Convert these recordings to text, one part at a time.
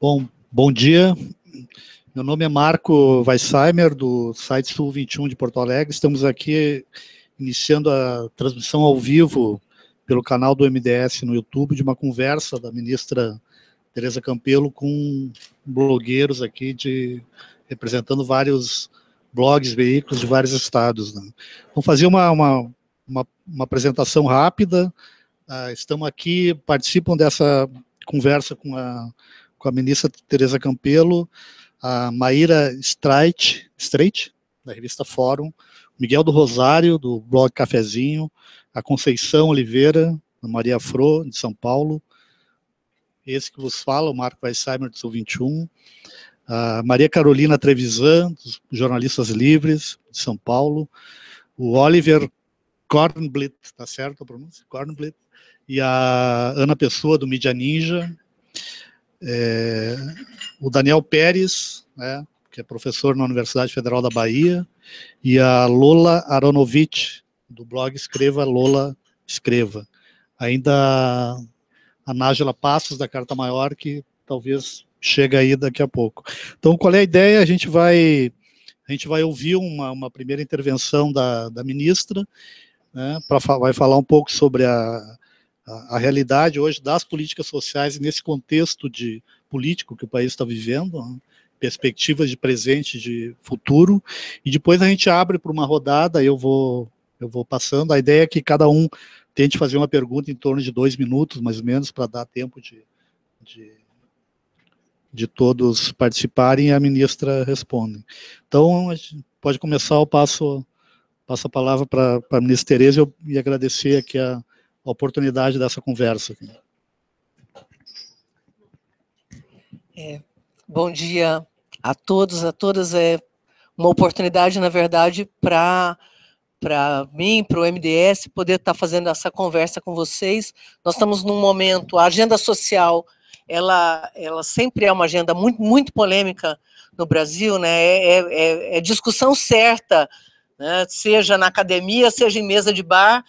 Bom, bom dia. Meu nome é Marco Weissheimer do site Sul 21 de Porto Alegre. Estamos aqui iniciando a transmissão ao vivo pelo canal do MDS no YouTube de uma conversa da ministra Tereza Campelo com blogueiros aqui de representando vários blogs, veículos de vários estados. Né? Vamos fazer uma, uma, uma, uma apresentação rápida. Ah, estamos aqui, participam dessa conversa com a com a ministra Tereza Campelo, a Maíra Streit, Streit, da revista Fórum, Miguel do Rosário, do blog Cafezinho, a Conceição Oliveira, da Maria Fro, de São Paulo, esse que vos fala, o Marco Weissheimer, do Sul 21, a Maria Carolina Trevisan, dos Jornalistas Livres, de São Paulo, o Oliver Kornblit, tá certo a pronúncia? Kornblit, e a Ana Pessoa, do Mídia Ninja, é, o Daniel Pérez, né, que é professor na Universidade Federal da Bahia, e a Lola Aronovitch, do blog Escreva Lola Escreva. Ainda a Nájila Passos, da Carta Maior, que talvez chegue aí daqui a pouco. Então, qual é a ideia? A gente vai, a gente vai ouvir uma, uma primeira intervenção da, da ministra, né, pra, vai falar um pouco sobre a, a, a realidade hoje das políticas sociais nesse contexto de político que o país está vivendo, né? perspectivas de presente, de futuro, e depois a gente abre para uma rodada, eu vou, eu vou passando, a ideia é que cada um tente fazer uma pergunta em torno de dois minutos, mais ou menos, para dar tempo de, de, de, todos participarem e a ministra responde. Então, pode começar, eu passo, passo a palavra para a ministra Tereza eu, e agradecer aqui a, a oportunidade dessa conversa. É, bom dia a todos, a todas. É uma oportunidade, na verdade, para para mim, para o MDS, poder estar tá fazendo essa conversa com vocês. Nós estamos num momento, a agenda social, ela, ela sempre é uma agenda muito, muito polêmica no Brasil, né? É, é, é, é discussão certa, né? seja na academia, seja em mesa de bar,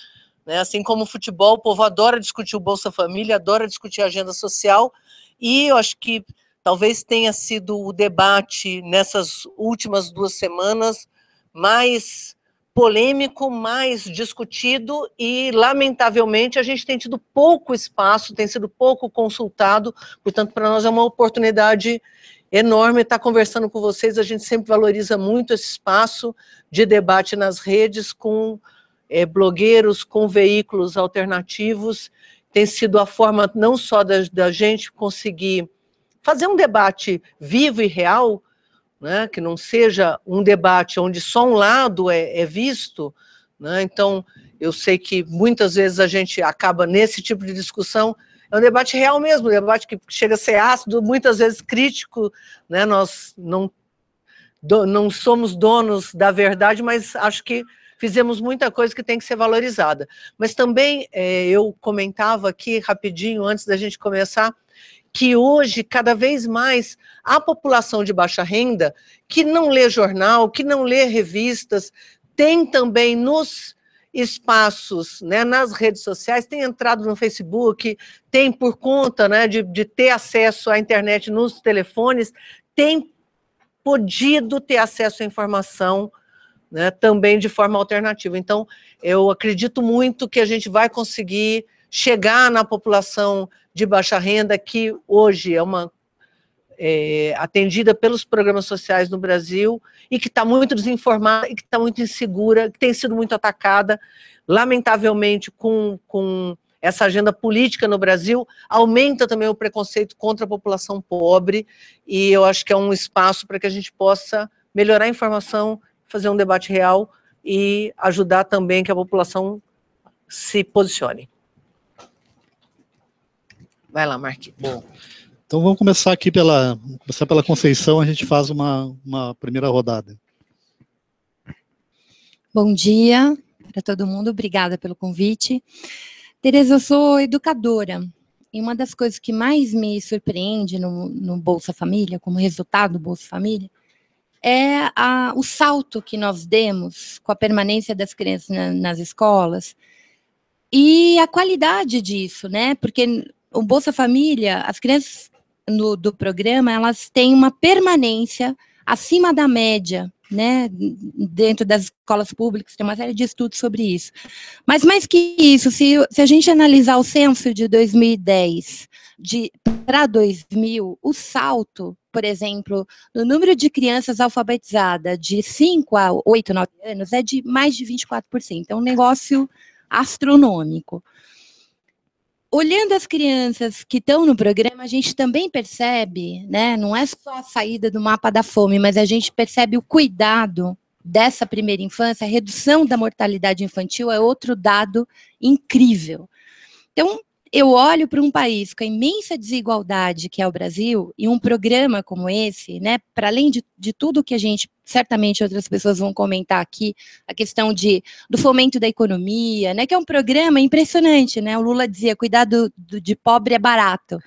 né? Assim como o futebol, o povo adora discutir o Bolsa Família, adora discutir a agenda social, e eu acho que talvez tenha sido o debate nessas últimas duas semanas mais polêmico, mais discutido e, lamentavelmente, a gente tem tido pouco espaço, tem sido pouco consultado, portanto, para nós é uma oportunidade enorme estar conversando com vocês, a gente sempre valoriza muito esse espaço de debate nas redes com é, blogueiros com veículos alternativos tem sido a forma não só da, da gente conseguir fazer um debate vivo e real, né, que não seja um debate onde só um lado é, é visto. Né, então, eu sei que muitas vezes a gente acaba nesse tipo de discussão. É um debate real mesmo, um debate que chega a ser ácido, muitas vezes crítico. Né, nós não, do, não somos donos da verdade, mas acho que fizemos muita coisa que tem que ser valorizada. Mas também é, eu comentava aqui rapidinho, antes da gente começar, que hoje, cada vez mais, a população de baixa renda, que não lê jornal, que não lê revistas, tem também nos espaços, né, nas redes sociais, tem entrado no Facebook, tem por conta né, de, de ter acesso à internet nos telefones, tem podido ter acesso à informação né, também de forma alternativa. Então, eu acredito muito que a gente vai conseguir chegar na população de baixa renda, que hoje é uma é, atendida pelos programas sociais no Brasil e que está muito desinformada e que está muito insegura, que tem sido muito atacada, lamentavelmente, com, com essa agenda política no Brasil, aumenta também o preconceito contra a população pobre, e eu acho que é um espaço para que a gente possa melhorar a informação fazer um debate real e ajudar também que a população se posicione. Vai lá, Marquinhos. Bom, então vamos começar aqui pela, começar pela Conceição, a gente faz uma, uma primeira rodada. Bom dia para todo mundo, obrigada pelo convite. Tereza, eu sou educadora, e uma das coisas que mais me surpreende no, no Bolsa Família, como resultado do Bolsa Família, é a, o salto que nós demos com a permanência das crianças na, nas escolas e a qualidade disso, né? Porque o Bolsa Família, as crianças no, do programa, elas têm uma permanência acima da média, né? Dentro das escolas públicas, tem uma série de estudos sobre isso. Mas mais que isso, se, se a gente analisar o censo de 2010 para 2000, o salto por exemplo, no número de crianças alfabetizadas de 5 a 8, 9 anos é de mais de 24%. É um negócio astronômico. Olhando as crianças que estão no programa, a gente também percebe, né, não é só a saída do mapa da fome, mas a gente percebe o cuidado dessa primeira infância, a redução da mortalidade infantil é outro dado incrível. Então, eu olho para um país com a imensa desigualdade que é o Brasil e um programa como esse, né, para além de, de tudo que a gente, certamente outras pessoas vão comentar aqui, a questão de, do fomento da economia, né, que é um programa impressionante, né? O Lula dizia, cuidado de pobre é barato,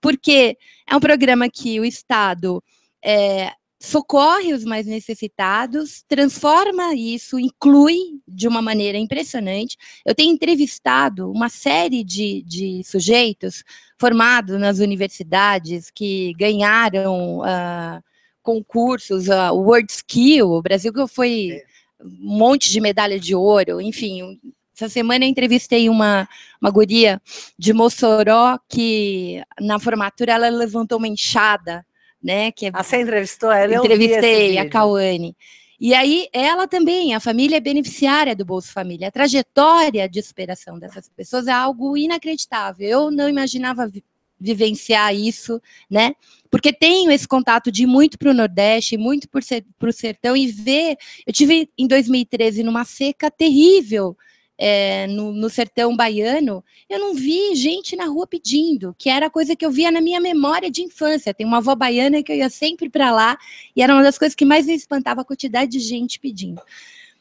porque é um programa que o Estado é, socorre os mais necessitados, transforma isso, inclui de uma maneira impressionante. Eu tenho entrevistado uma série de, de sujeitos formados nas universidades que ganharam uh, concursos, uh, World Skill, o Brasil que foi é. um monte de medalha de ouro, enfim. Essa semana eu entrevistei uma, uma guria de Mossoró que, na formatura, ela levantou uma enxada né? Que é... Ah, você entrevistou ela? Entrevistei a Cauane. E aí, ela também, a família é beneficiária do Bolsa Família. A trajetória de superação dessas pessoas é algo inacreditável. Eu não imaginava vi vivenciar isso, né? Porque tenho esse contato de ir muito para o Nordeste, muito para o sertão e ver. Eu tive em 2013 numa seca terrível é, no, no, sertão baiano, eu não vi gente na rua pedindo, que era a coisa que eu via na minha memória de infância. Tem uma avó baiana que eu ia sempre para lá e era uma das coisas que mais me espantava a quantidade de gente pedindo.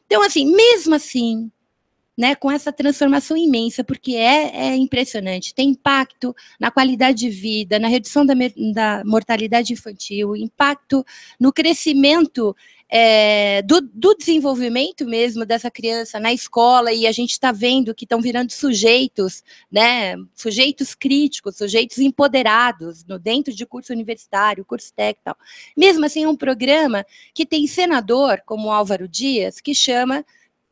Então, assim, mesmo assim, né, com essa transformação imensa, porque é, é, impressionante, tem impacto na qualidade de vida, na redução da, da mortalidade infantil, impacto no crescimento é, do, do, desenvolvimento mesmo dessa criança na escola, e a gente está vendo que estão virando sujeitos, né, sujeitos críticos, sujeitos empoderados, no, dentro de curso universitário, curso técnico tal. Mesmo assim, é um programa que tem senador, como Álvaro Dias, que chama,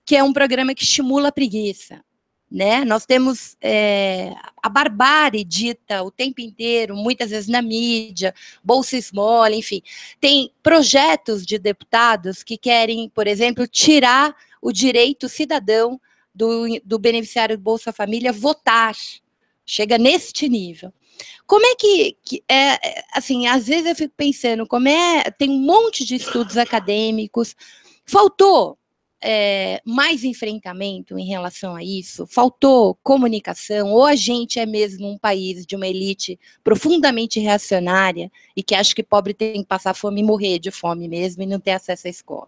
que é um programa que estimula a preguiça. Né? Nós temos é, a barbárie dita o tempo inteiro, muitas vezes na mídia, bolsa esmola, enfim. Tem projetos de deputados que querem, por exemplo, tirar o direito cidadão do, do beneficiário do Bolsa Família votar. Chega neste nível. Como é que, que é, é assim, às vezes eu fico pensando, como é, tem um monte de estudos acadêmicos, faltou é, mais enfrentamento em relação a isso? Faltou comunicação? Ou a gente é mesmo um país de uma elite profundamente reacionária e que acha que pobre tem que passar fome e morrer de fome mesmo e não ter acesso à escola?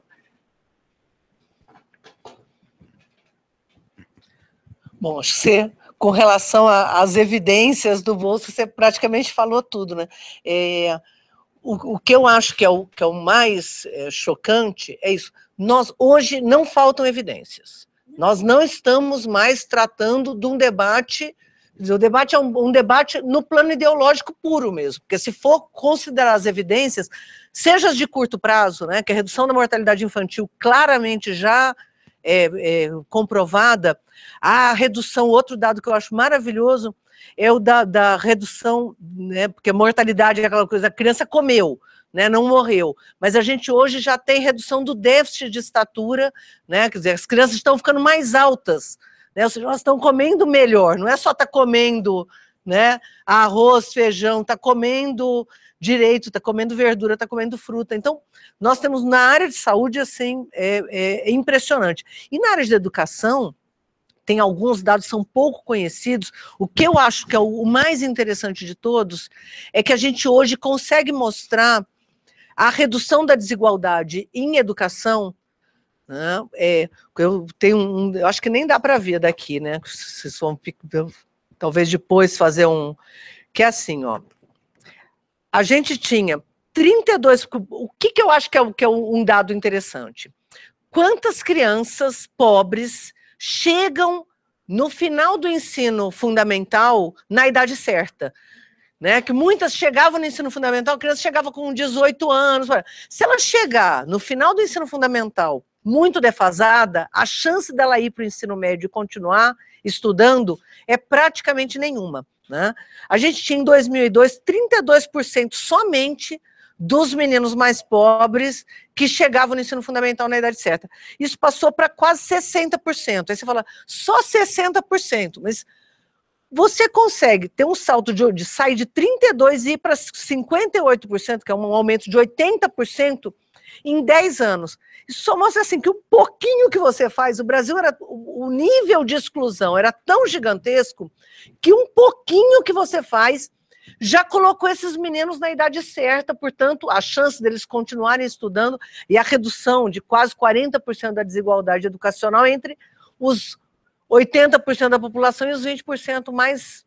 Bom, acho que você, com relação às evidências do bolso, você praticamente falou tudo, né? É o, o, que eu acho que é o, que é o mais é, chocante é isso. Nós hoje não faltam evidências. Nós não estamos mais tratando de um debate. o debate é um, um, debate no plano ideológico puro mesmo, porque se for considerar as evidências, seja as de curto prazo, né, que a redução da mortalidade infantil claramente já é, é, comprovada. A redução, outro dado que eu acho maravilhoso, é o da, da redução, né, porque mortalidade é aquela coisa, a criança comeu, né, não morreu. Mas a gente hoje já tem redução do déficit de estatura, né, quer dizer, as crianças estão ficando mais altas, né, ou seja, elas estão comendo melhor, não é só estar tá comendo né? Arroz, feijão, está comendo direito, está comendo verdura, está comendo fruta. Então, nós temos na área de saúde, assim, é, é, é, impressionante. E na área de educação, tem alguns dados que são pouco conhecidos. O que eu acho que é o mais interessante de todos é que a gente hoje consegue mostrar a redução da desigualdade em educação não, né? é, eu tenho um, eu acho que nem dá para ver daqui, né? Vocês vão talvez depois fazer um. Que é assim, ó. A gente tinha 32. O que, que eu acho que é, que é um dado interessante? Quantas crianças pobres chegam no final do ensino fundamental na idade certa? Né, que muitas chegavam no ensino fundamental, a criança chegava com 18 anos. Se ela chegar no final do ensino fundamental muito defasada, a chance dela ir para o ensino médio e continuar estudando é praticamente nenhuma. Né? A gente tinha em 2002 32% somente dos meninos mais pobres que chegavam no ensino fundamental na idade certa. Isso passou para quase 60%. Aí você fala, só 60%, mas você consegue ter um salto de, de sair de 32 e ir para 58%, que é um aumento de 80%, em 10 anos. Isso só mostra assim que o pouquinho que você faz, o Brasil era o nível de exclusão era tão gigantesco que um pouquinho que você faz já colocou esses meninos na idade certa, portanto, a chance deles continuarem estudando e a redução de quase 40% da desigualdade educacional entre os 80% da população e os 20% mais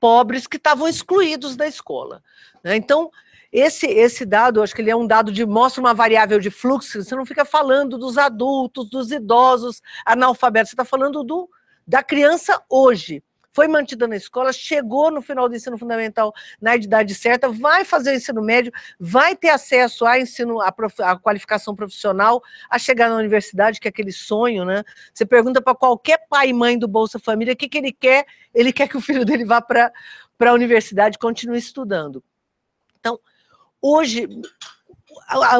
pobres que estavam excluídos da escola. Né? Então, esse, esse dado, acho que ele é um dado de mostra uma variável de fluxo, você não fica falando dos adultos, dos idosos, analfabetos, você está falando do, da criança hoje. Foi mantida na escola, chegou no final do ensino fundamental na idade certa, vai fazer o ensino médio, vai ter acesso a ensino, a, prof, a qualificação profissional, a chegar na universidade, que é aquele sonho, né? Você pergunta para qualquer pai e mãe do Bolsa Família o que, que ele quer, ele quer que o filho dele vá para a universidade, continue estudando. Então, hoje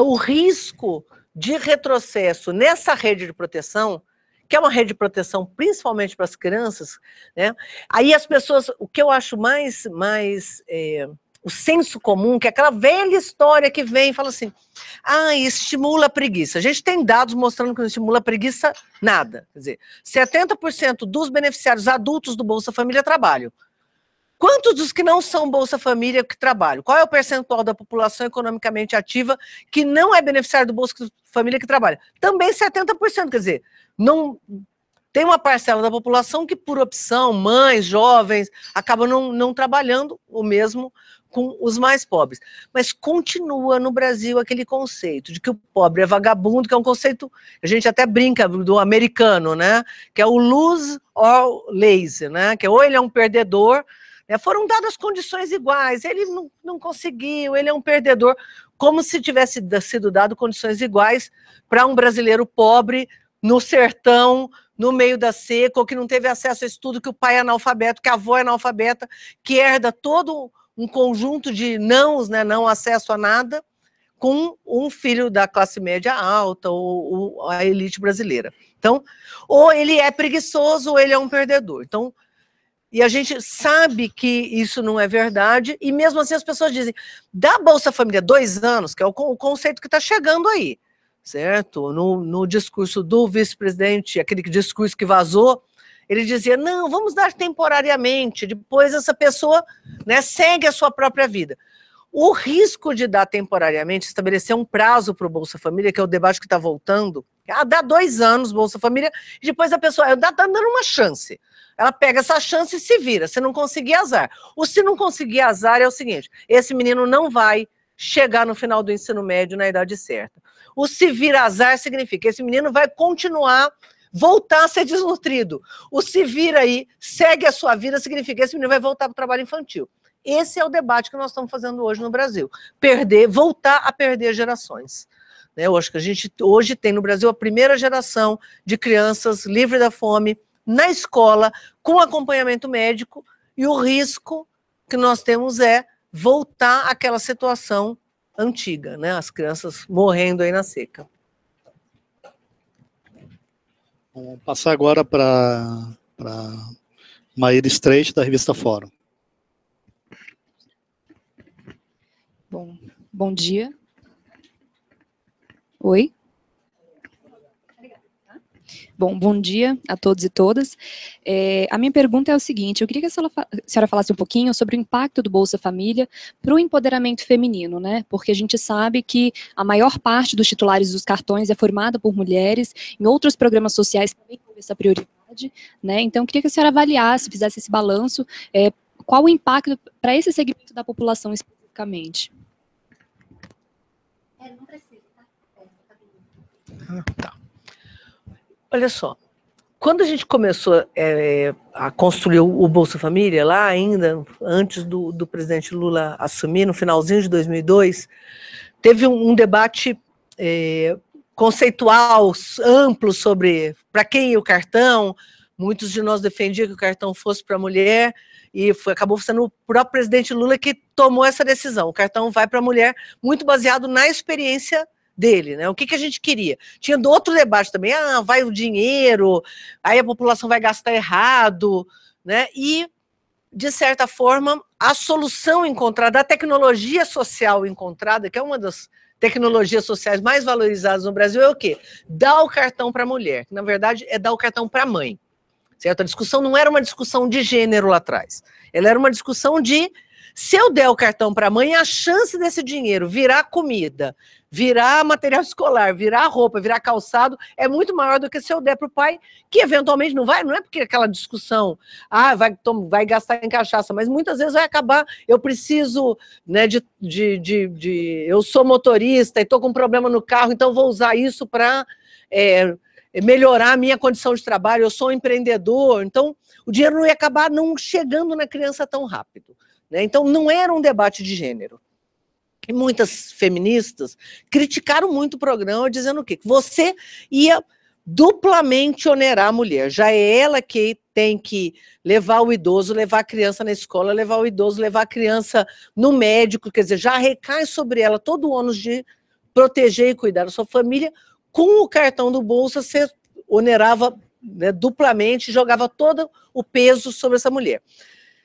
o risco de retrocesso nessa rede de proteção, que é uma rede de proteção principalmente para as crianças, né? Aí as pessoas, o que eu acho mais, mais é, o senso comum, que é aquela velha história que vem e fala assim, ah, estimula a preguiça. A gente tem dados mostrando que não estimula a preguiça nada. Quer dizer, 70% dos beneficiários adultos do Bolsa Família trabalham. Quantos dos que não são Bolsa Família que trabalham? Qual é o percentual da população economicamente ativa que não é beneficiário do Bolsa Família que trabalha? Também 70%, quer dizer, não tem uma parcela da população que, por opção, mães, jovens, acabam não, não trabalhando o mesmo com os mais pobres. Mas continua no Brasil aquele conceito de que o pobre é vagabundo, que é um conceito, a gente até brinca do americano, né? Que é o lose or lazy, né? Que é, ou ele é um perdedor é, foram dadas condições iguais, ele não, não conseguiu, ele é um perdedor, como se tivesse sido dado condições iguais para um brasileiro pobre no sertão, no meio da seca, ou que não teve acesso a estudo, que o pai é analfabeto, que a avó é analfabeta, que herda todo um conjunto de nãos, né, não acesso a nada, com um filho da classe média alta ou, ou a elite brasileira. Então, ou ele é preguiçoso ou ele é um perdedor. Então, e a gente sabe que isso não é verdade, e mesmo assim as pessoas dizem, dá Bolsa Família dois anos, que é o, conceito que está chegando aí, certo? No, no discurso do vice-presidente, aquele discurso que vazou, ele dizia, não, vamos dar temporariamente, depois essa pessoa né, segue a sua própria vida. O risco de dar temporariamente, estabelecer um prazo para o Bolsa Família, que é o debate que está voltando, ah, dá dois anos Bolsa Família, e depois a pessoa, está dando uma chance. Ela pega essa chance e se vira. Se não conseguir, azar. O se não conseguir azar é o seguinte: esse menino não vai chegar no final do ensino médio na idade certa. O se vir azar significa que esse menino vai continuar, voltar a ser desnutrido. O se vir aí, segue a sua vida, significa que esse menino vai voltar para o trabalho infantil. Esse é o debate que nós estamos fazendo hoje no Brasil. Perder, voltar a perder gerações. Né, eu acho que a gente hoje tem no Brasil a primeira geração de crianças livre da fome, na escola, com acompanhamento médico, e o risco que nós temos é voltar àquela situação antiga, né? As crianças morrendo aí na seca. Vamos passar agora para Maíra Streit da revista Fórum. Bom, bom dia. Oi? Bom, bom dia a todos e todas. É, a minha pergunta é o seguinte, eu queria que a senhora, falasse um pouquinho sobre o impacto do Bolsa Família para o empoderamento feminino, né? Porque a gente sabe que a maior parte dos titulares dos cartões é formada por mulheres, em outros programas sociais também tem essa prioridade, né? Então, eu queria que a senhora avaliasse, fizesse esse balanço, é, qual o impacto para esse segmento da população especificamente? É, não precisa, tá? tá. Olha só, quando a gente começou é, a construir o Bolsa Família, lá ainda, antes do, do, presidente Lula assumir, no finalzinho de 2002, teve um, um debate é, conceitual amplo sobre para quem o cartão. Muitos de nós defendiam que o cartão fosse para a mulher, e foi, acabou sendo o próprio presidente Lula que tomou essa decisão. O cartão vai para a mulher, muito baseado na experiência dele, né? O que, que a gente queria? Tinha outro debate também, ah, vai o dinheiro, aí a população vai gastar errado, né? E de certa forma, a solução encontrada, a tecnologia social encontrada, que é uma das tecnologias sociais mais valorizadas no Brasil, é o quê? Dar o cartão para a mulher, que na verdade é dar o cartão para a mãe. Certo? A discussão não era uma discussão de gênero lá atrás. Ela era uma discussão de se eu der o cartão para a mãe, a chance desse dinheiro virar comida, virar material escolar, virar roupa, virar calçado é muito maior do que se eu der para o pai, que eventualmente não vai, não é porque aquela discussão, ah, vai, vai gastar em cachaça, mas muitas vezes vai acabar, eu preciso, né, de, de, de, de eu sou motorista e estou com um problema no carro, então vou usar isso para. É, melhorar a minha condição de trabalho, eu sou um empreendedor, então o dinheiro não ia acabar não chegando na criança tão rápido. Né? Então, não era um debate de gênero. E muitas feministas criticaram muito o programa, dizendo o quê? Que você ia duplamente onerar a mulher. Já é ela que tem que levar o idoso, levar a criança na escola, levar o idoso, levar a criança no médico, quer dizer, já recai sobre ela todo o ônus de proteger e cuidar da sua família. Com o cartão do Bolsa, você onerava né, duplamente, jogava todo o peso sobre essa mulher.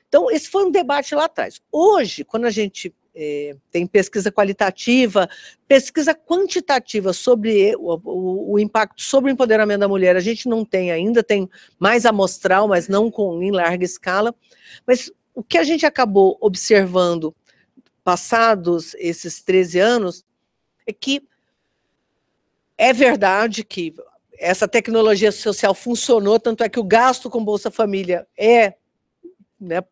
Então, esse foi um debate lá atrás. Hoje, quando a gente é, tem pesquisa qualitativa, pesquisa quantitativa sobre o, o, o, impacto sobre o empoderamento da mulher, a gente não tem ainda, tem mais amostral, mas não com, em larga escala. Mas o que a gente acabou observando passados esses 13 anos é que é verdade que essa tecnologia social funcionou, tanto é que o gasto com Bolsa Família é né,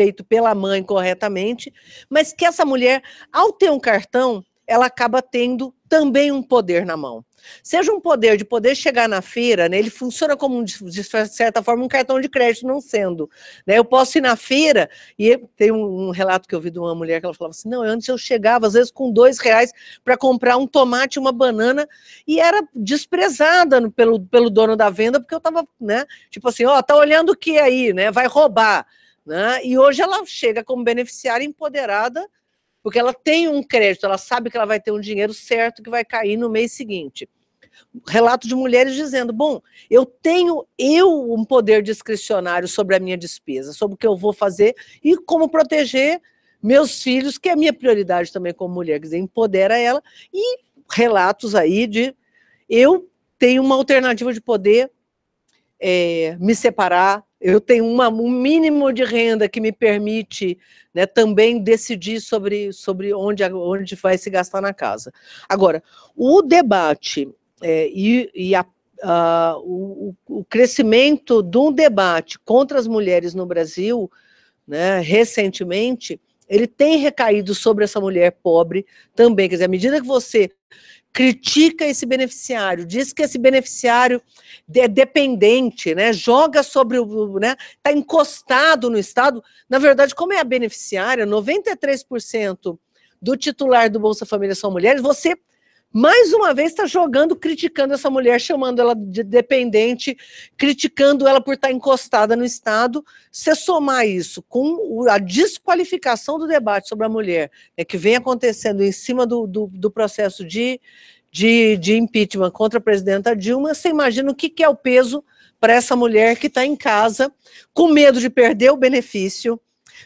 feito pela mãe corretamente, mas que essa mulher, ao ter um cartão, ela acaba tendo também um poder na mão. Seja um poder de poder chegar na feira, né, ele funciona como, de certa forma, um cartão de crédito, não sendo. Né? Eu posso ir na feira, e tem um, um, relato que eu vi de uma mulher que ela falava assim: não, antes eu chegava, às vezes, com dois reais para comprar um tomate, uma banana, e era desprezada pelo, pelo dono da venda, porque eu estava, né, tipo assim, ó, oh, tá olhando o que aí, né? Vai roubar. Né? E hoje ela chega como beneficiária empoderada, porque ela tem um crédito, ela sabe que ela vai ter um dinheiro certo que vai cair no mês seguinte. Relato de mulheres dizendo: Bom, eu tenho eu um poder discricionário sobre a minha despesa, sobre o que eu vou fazer e como proteger meus filhos, que é a minha prioridade também como mulher, quer dizer, empodera ela. E relatos aí de eu tenho uma alternativa de poder é, me separar, eu tenho uma, um mínimo de renda que me permite né, também decidir sobre, sobre onde, onde vai se gastar na casa. Agora, o debate é, e, e a, a, o, o, crescimento de um debate contra as mulheres no Brasil, né, recentemente, ele tem recaído sobre essa mulher pobre também. Quer dizer, à medida que você critica esse beneficiário, diz que esse beneficiário é dependente, né, joga sobre o, né, tá encostado no Estado. Na verdade, como é a beneficiária, 93% do titular do Bolsa Família são mulheres, você mais uma vez está jogando, criticando essa mulher, chamando ela de dependente, criticando ela por estar tá encostada no Estado. Se somar isso com a desqualificação do debate sobre a mulher, é que vem acontecendo em cima do, do, do processo de, de, de, impeachment contra a presidenta Dilma, você imagina o que, que é o peso para essa mulher que está em casa, com medo de perder o benefício,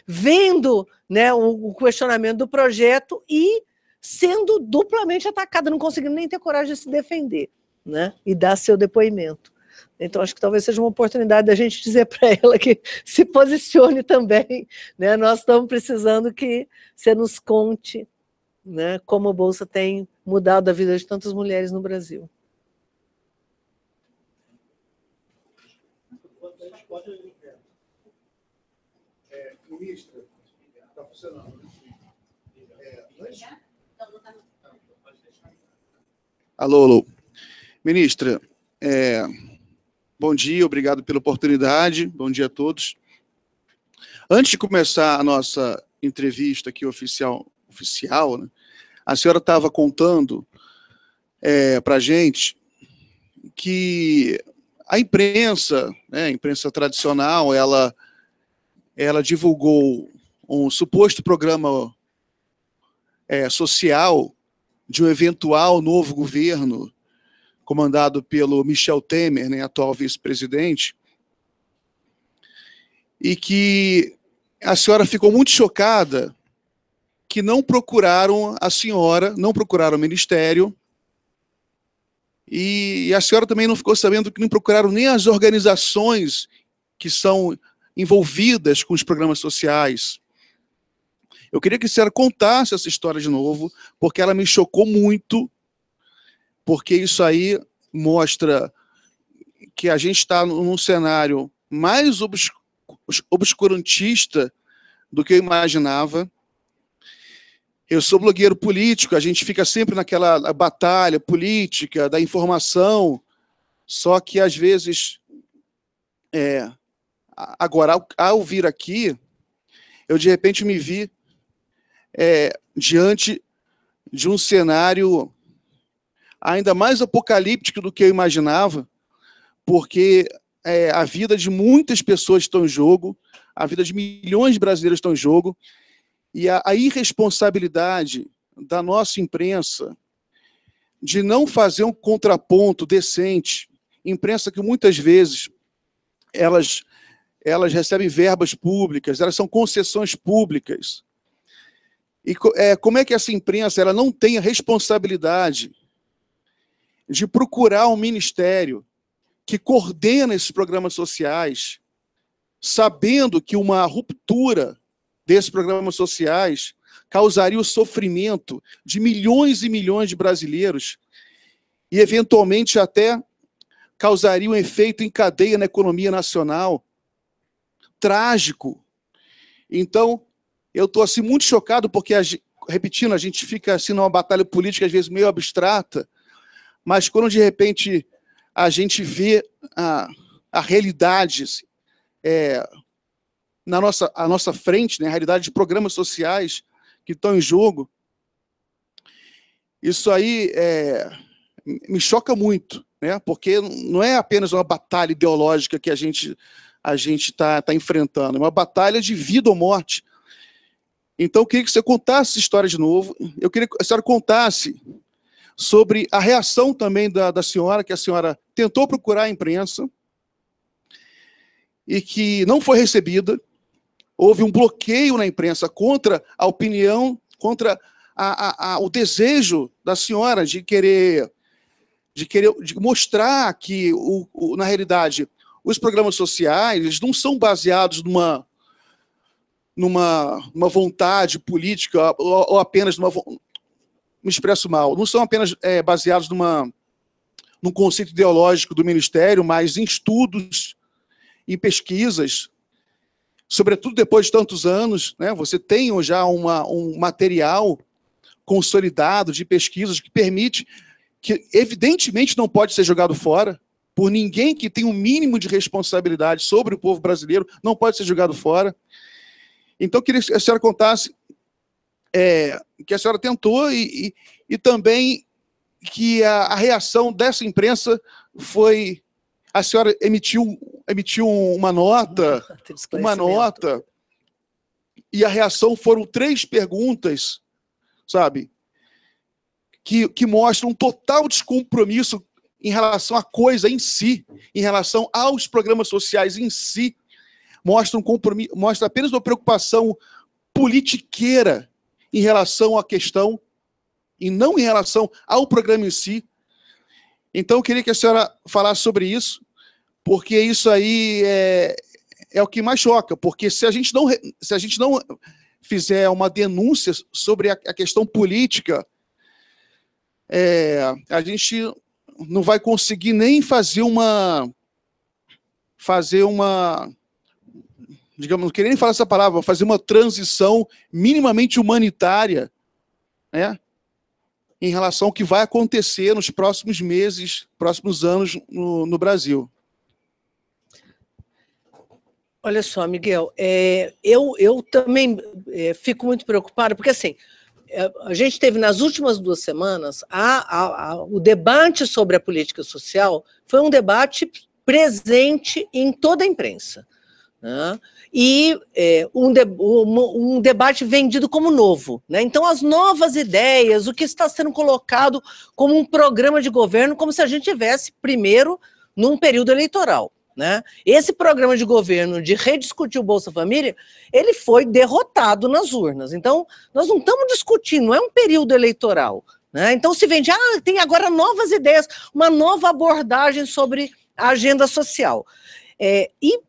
vendo né, o, o questionamento do projeto e sendo duplamente atacada, não conseguindo nem ter coragem de se defender né? e dar seu depoimento. Então, acho que talvez seja uma oportunidade da gente dizer para ela que se posicione também. Né? Nós estamos precisando que você nos conte né, como a Bolsa tem mudado a vida de tantas mulheres no Brasil. É, ministra, está funcionando. Alô, alô. Ministra, é, bom dia, obrigado pela oportunidade, bom dia a todos. Antes de começar a nossa entrevista aqui oficial, oficial né, a senhora estava contando é, para a gente que a imprensa, né, a imprensa tradicional, ela, ela divulgou um suposto programa é, social de um eventual novo governo comandado pelo Michel Temer, né, atual vice-presidente, e que a senhora ficou muito chocada que não procuraram a senhora, não procuraram o ministério, e, a senhora também não ficou sabendo que não procuraram nem as organizações que são envolvidas com os programas sociais. Eu queria que a senhora contasse essa história de novo, porque ela me chocou muito, porque isso aí mostra que a gente está num cenário mais obscurantista do que eu imaginava. Eu sou blogueiro político, a gente fica sempre naquela batalha política da informação, só que às vezes. É, agora, ao, ao vir aqui, eu de repente me vi é, diante de um cenário ainda mais apocalíptico do que eu imaginava, porque é, a vida de muitas pessoas está em jogo, a vida de milhões de brasileiros está em jogo, e a, a irresponsabilidade da nossa imprensa de não fazer um contraponto decente, imprensa que muitas vezes elas elas recebem verbas públicas, elas são concessões públicas. E é, como é que essa imprensa ela não tem a responsabilidade de procurar um ministério que coordena esses programas sociais, sabendo que uma ruptura desses programas sociais causaria o sofrimento de milhões e milhões de brasileiros e, eventualmente, até causaria um efeito em cadeia na economia nacional trágico. Então, eu estou assim muito chocado porque repetindo a gente fica assim numa batalha política às vezes meio abstrata, mas quando de repente a gente vê a, a realidade assim, é, na nossa a nossa frente, né, a realidade de programas sociais que estão em jogo, isso aí é, me choca muito, né? Porque não é apenas uma batalha ideológica que a gente a gente está tá enfrentando, é uma batalha de vida ou morte então, eu queria que você contasse essa história de novo. Eu queria que a senhora contasse sobre a reação também da, da senhora, que a senhora tentou procurar a imprensa e que não foi recebida. Houve um bloqueio na imprensa contra a opinião, contra a, a, a, o desejo da senhora de querer, de querer de mostrar que, o, o, na realidade, os programas sociais não são baseados numa numa, uma vontade política ou, ou apenas numa. Me expresso mal. Não são apenas é, baseados numa, num conceito ideológico do Ministério, mas em estudos, e pesquisas, sobretudo depois de tantos anos, né, você tem já uma, um material consolidado de pesquisas que permite, que evidentemente não pode ser jogado fora, por ninguém que tem um mínimo de responsabilidade sobre o povo brasileiro, não pode ser jogado fora. Então, eu queria que a senhora contasse é, que a senhora tentou e, e, e também que a, a, reação dessa imprensa foi. A senhora emitiu, emitiu uma nota, uma nota, e a reação foram três perguntas, sabe? Que, que mostram um total descompromisso em relação à coisa em si, em relação aos programas sociais em si, mostra, um compromisso, mostra apenas uma preocupação politiqueira em relação à questão e não em relação ao programa em si. Então, eu queria que a senhora falasse sobre isso, porque isso aí é, é o que mais choca, porque se a gente não, se a gente não fizer uma denúncia sobre a, a questão política, é, a gente não vai conseguir nem fazer uma fazer uma digamos, não queria nem falar essa palavra, fazer uma transição minimamente humanitária, né? Em relação ao que vai acontecer nos próximos meses, próximos anos no, no Brasil. Olha só, Miguel, é, eu, eu também é, fico muito preocupado porque assim, é, a gente teve nas últimas duas semanas a, a, a, o debate sobre a política social foi um debate presente em toda a imprensa né? e é, um, de, um, um, debate vendido como novo. Né? Então, as novas ideias, o que está sendo colocado como um programa de governo, como se a gente tivesse primeiro num período eleitoral. Né? Esse programa de governo de rediscutir o Bolsa Família, ele foi derrotado nas urnas. Então, nós não estamos discutindo, não é um período eleitoral. Né? Então se vende, ah, tem agora novas ideias, uma nova abordagem sobre a agenda social. É, e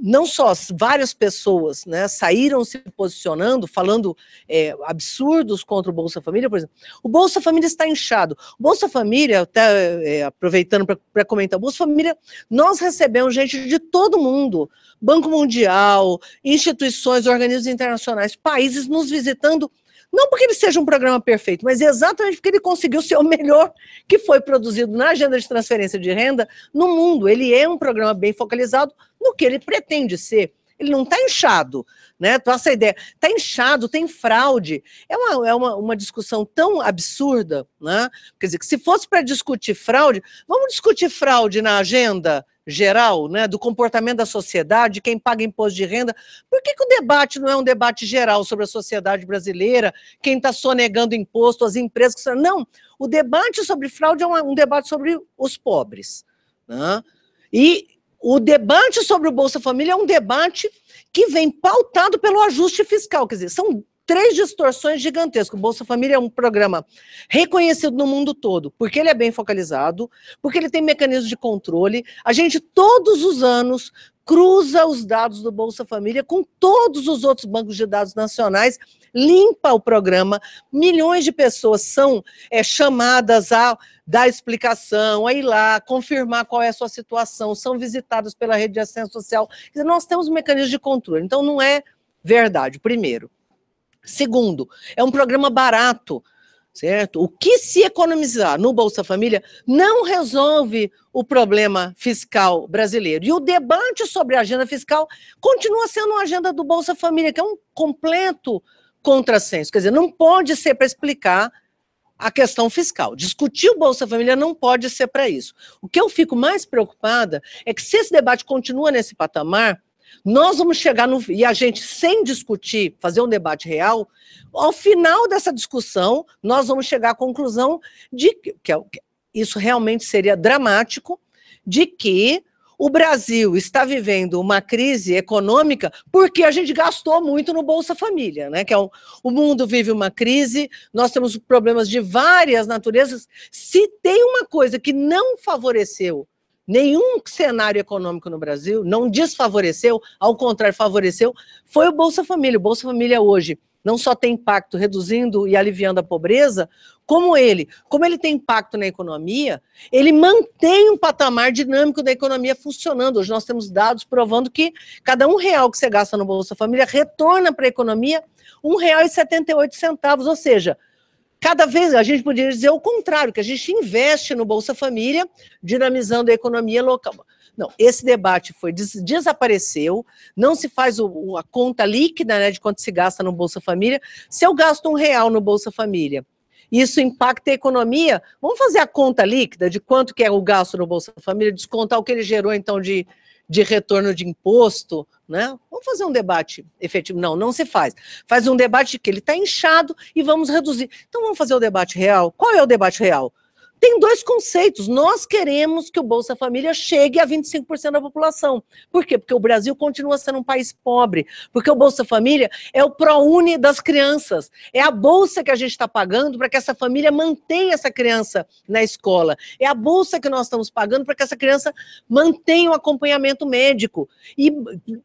não só várias pessoas né, saíram se posicionando, falando é, absurdos contra o Bolsa Família, por exemplo. O Bolsa Família está inchado. O Bolsa Família, até é, aproveitando para comentar, o Bolsa Família, nós recebemos gente de todo mundo: Banco Mundial, instituições, organismos internacionais, países nos visitando não porque ele seja um programa perfeito, mas exatamente porque ele conseguiu ser o melhor que foi produzido na agenda de transferência de renda no mundo. Ele é um programa bem focalizado no que ele pretende ser ele não está inchado, né? Tu essa ideia, está inchado, tem fraude. É uma, é uma, uma discussão tão absurda, né? Quer dizer, que se fosse para discutir fraude, vamos discutir fraude na agenda geral, né, do comportamento da sociedade, quem paga imposto de renda, por que, que o debate não é um debate geral sobre a sociedade brasileira, quem está sonegando imposto, as empresas que... Não, o debate sobre fraude é um, um debate sobre os pobres. Né? E o debate sobre o Bolsa Família é um debate que vem pautado pelo ajuste fiscal, quer dizer, são três distorções gigantescas. O Bolsa Família é um programa reconhecido no mundo todo, porque ele é bem focalizado, porque ele tem mecanismos de controle. A gente, todos os anos, cruza os dados do Bolsa Família com todos os outros bancos de dados nacionais, limpa o programa. Milhões de pessoas são é, chamadas a dar explicação, a ir lá, confirmar qual é a sua situação, são visitadas pela rede de assistência social. Nós temos um de controle, então não é verdade, primeiro. Segundo, é um programa barato certo? O que se economizar no Bolsa Família não resolve o problema fiscal brasileiro. E o debate sobre a agenda fiscal continua sendo uma agenda do Bolsa Família, que é um completo contrassenso. Quer dizer, não pode ser para explicar a questão fiscal. Discutir o Bolsa Família não pode ser para isso. O que eu fico mais preocupada é que se esse debate continua nesse patamar, nós vamos chegar no. E a gente, sem discutir, fazer um debate real, ao final dessa discussão, nós vamos chegar à conclusão de que, é que isso realmente seria dramático, de que o Brasil está vivendo uma crise econômica porque a gente gastou muito no Bolsa Família, né? Que é um, o mundo vive uma crise, nós temos problemas de várias naturezas. Se tem uma coisa que não favoreceu nenhum cenário econômico no Brasil, não desfavoreceu, ao contrário, favoreceu, foi o Bolsa Família. O Bolsa Família hoje não só tem impacto reduzindo e aliviando a pobreza, como ele, como ele tem impacto na economia, ele mantém um patamar dinâmico da economia funcionando. Hoje nós temos dados provando que cada um real que você gasta no Bolsa Família retorna para a economia um real e setenta centavos, ou seja, cada vez a gente poderia dizer o contrário, que a gente investe no Bolsa Família, dinamizando a economia local, não, esse debate foi des desapareceu, não se faz o, a conta líquida né, de quanto se gasta no Bolsa Família. Se eu gasto um real no Bolsa Família, isso impacta a economia. Vamos fazer a conta líquida de quanto que é o gasto no Bolsa Família, descontar o que ele gerou, então, de, de retorno de imposto, né? Vamos fazer um debate efetivo. Não, não se faz. Faz um debate que ele está inchado e vamos reduzir. Então, vamos fazer o debate real. Qual é o debate real? Tem dois conceitos. Nós queremos que o Bolsa Família chegue a 25% da população. Por quê? Porque o Brasil continua sendo um país pobre. Porque o Bolsa Família é o ProUni das crianças. É a bolsa que a gente está pagando para que essa família mantenha essa criança na escola. É a bolsa que nós estamos pagando para que essa criança mantenha o acompanhamento médico e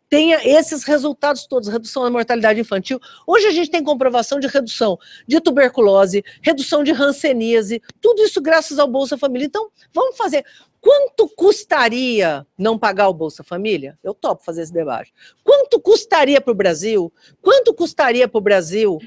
tenha esses resultados todos redução da mortalidade infantil. Hoje a gente tem comprovação de redução de tuberculose, redução de ranceníase, tudo isso graças graças ao Bolsa Família. Então, vamos fazer. Quanto custaria não pagar o Bolsa Família? Eu topo fazer esse debate. Quanto custaria para o Brasil? Quanto custaria para o Brasil,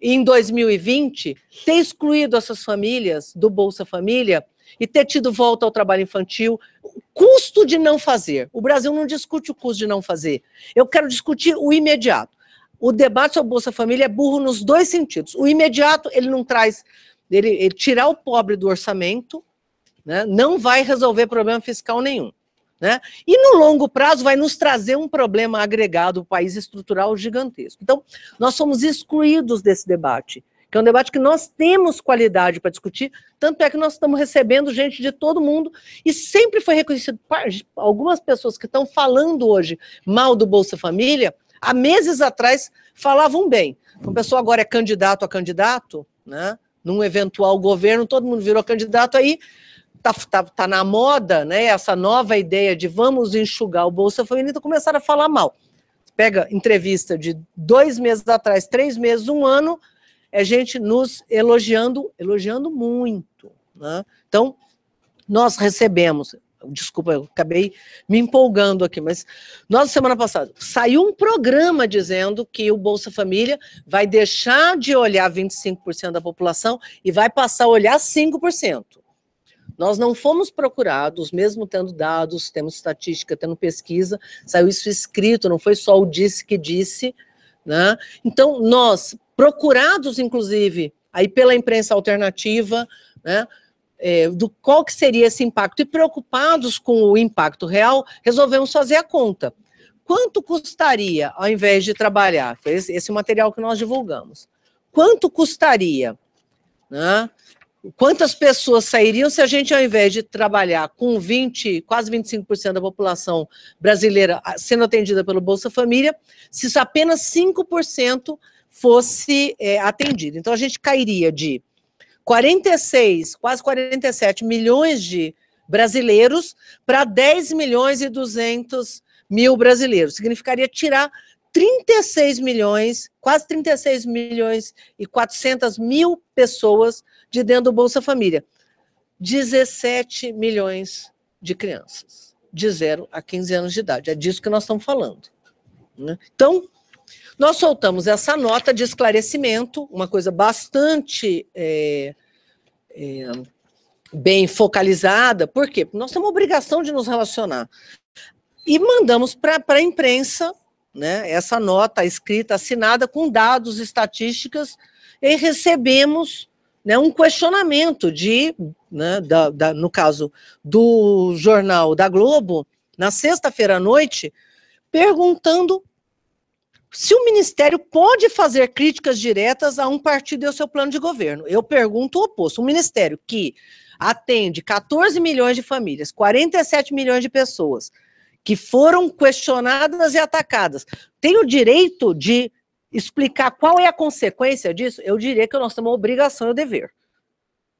em 2020, ter excluído essas famílias do Bolsa Família e ter tido volta ao trabalho infantil? O Custo de não fazer. O Brasil não discute o custo de não fazer. Eu quero discutir o imediato. O debate sobre Bolsa Família é burro nos dois sentidos. O imediato, ele não traz ele, ele tirar o pobre do orçamento, né, não vai resolver problema fiscal nenhum. Né? E no longo prazo vai nos trazer um problema agregado, o um país estrutural gigantesco. Então, nós somos excluídos desse debate, que é um debate que nós temos qualidade para discutir, tanto é que nós estamos recebendo gente de todo mundo e sempre foi reconhecido algumas pessoas que estão falando hoje mal do Bolsa Família, há meses atrás falavam bem. Uma pessoa agora é candidato a candidato, né? num eventual governo, todo mundo virou candidato aí. Tá, tá, tá na moda, né? Essa nova ideia de vamos enxugar o Bolsa Família, então começaram a falar mal. Pega entrevista de dois meses atrás, três meses, um ano, é gente nos elogiando, elogiando muito. Né? Então, nós recebemos Desculpa, eu acabei me empolgando aqui, mas nós, semana passada, saiu um programa dizendo que o Bolsa Família vai deixar de olhar 25% da população e vai passar a olhar 5%. Nós não fomos procurados, mesmo tendo dados, temos estatística, tendo pesquisa, saiu isso escrito, não foi só o disse que disse. Né? Então, nós, procurados, inclusive, aí pela imprensa alternativa, né? é, do qual que seria esse impacto, e preocupados com o impacto real, resolvemos fazer a conta. Quanto custaria, ao invés de trabalhar, esse, esse material que nós divulgamos, quanto custaria, né? quantas pessoas sairiam se a gente, ao invés de trabalhar com 20, quase 25% da população brasileira ah, sendo atendida pelo Bolsa Família, se apenas 5% fosse é, Então, a gente cairia de 46, quase 47 milhões de brasileiros para 10 milhões e 200 mil brasileiros. Significaria tirar 36 milhões, quase 36 milhões e 400 mil pessoas de dentro do Bolsa Família. 17 milhões de crianças de 0 a 15 anos de idade. É disso que nós estamos falando. Né? Então, nós soltamos essa nota de esclarecimento, uma coisa bastante é, é, bem focalizada, por quê? Porque nós temos obrigação de nos relacionar. E mandamos para a imprensa né, essa nota escrita, assinada, com dados, estatísticas, e recebemos né, um questionamento de, né, da, da, no caso do jornal da Globo, na sexta-feira à noite, perguntando se o Ministério pode fazer críticas diretas a um partido e ao seu plano de governo. Eu pergunto o oposto. Um Ministério que atende 14 milhões de famílias, 47 milhões de pessoas, que foram questionadas e atacadas, tem o direito de explicar qual é a consequência disso? Eu diria que nós temos uma obrigação e é o dever.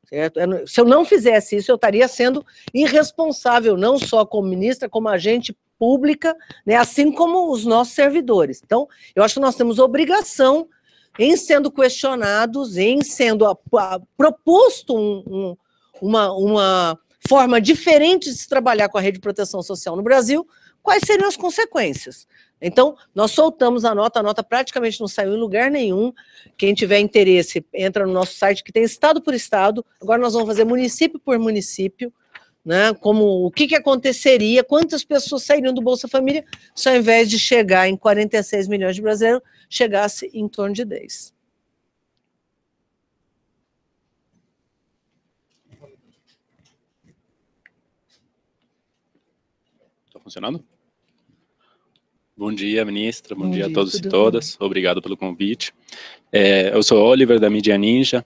Certo? Se eu não fizesse isso, eu estaria sendo irresponsável, não só como ministra, como agente pública, né, assim como os nossos servidores. Então, eu acho que nós temos obrigação em sendo questionados, em sendo a, ah, a, ah, proposto um, um, uma, uma forma diferente de se trabalhar com a rede de proteção social no Brasil, quais seriam as consequências? Então, nós soltamos a nota, a nota praticamente não saiu em lugar nenhum. Quem tiver interesse, entra no nosso site, que tem estado por estado. Agora nós vamos fazer município por município né? Como o que, que aconteceria, quantas pessoas sairiam do Bolsa Família, se ao invés de chegar em 46 milhões de brasileiros, chegasse em torno de 10. Está funcionando? Bom dia, ministra. Bom, Bom dia, dia, a todos e todas. Bem. Obrigado pelo convite. É, eu sou Oliver, da Mídia Ninja.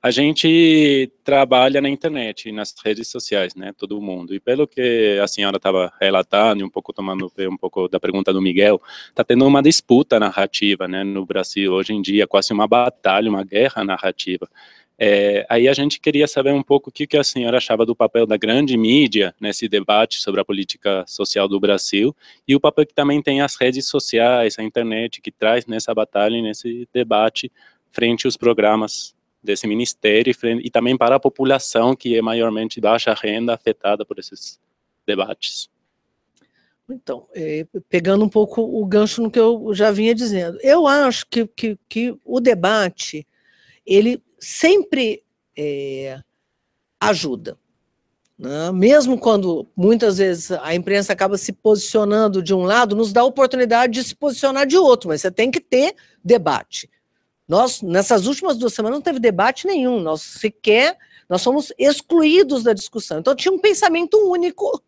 A gente trabalha na internet, nas redes sociais, né, todo mundo. E pelo que a senhora estava relatando, um pouco tomando um pouco da pergunta do Miguel, está tendo uma disputa narrativa, né, no Brasil hoje em dia, quase uma batalha, uma guerra narrativa. É, aí a gente queria saber um pouco o que, que a senhora achava do papel da grande mídia nesse debate sobre a política social do Brasil e o papel que também tem as redes sociais, a internet, que traz nessa batalha e nesse debate frente aos programas desse ministério e também para a população que é maiormente baixa renda afetada por esses debates. Então, é, pegando um pouco o gancho no que eu já vinha dizendo, eu acho que, que, que o debate, ele sempre é, ajuda. Né? Mesmo quando muitas vezes a imprensa acaba se posicionando de um lado, nos dá a oportunidade de se posicionar de outro, mas você tem que ter debate. Nós, nessas últimas duas semanas, não teve debate nenhum. Nós sequer, nós fomos excluídos da discussão. Então, tinha um pensamento único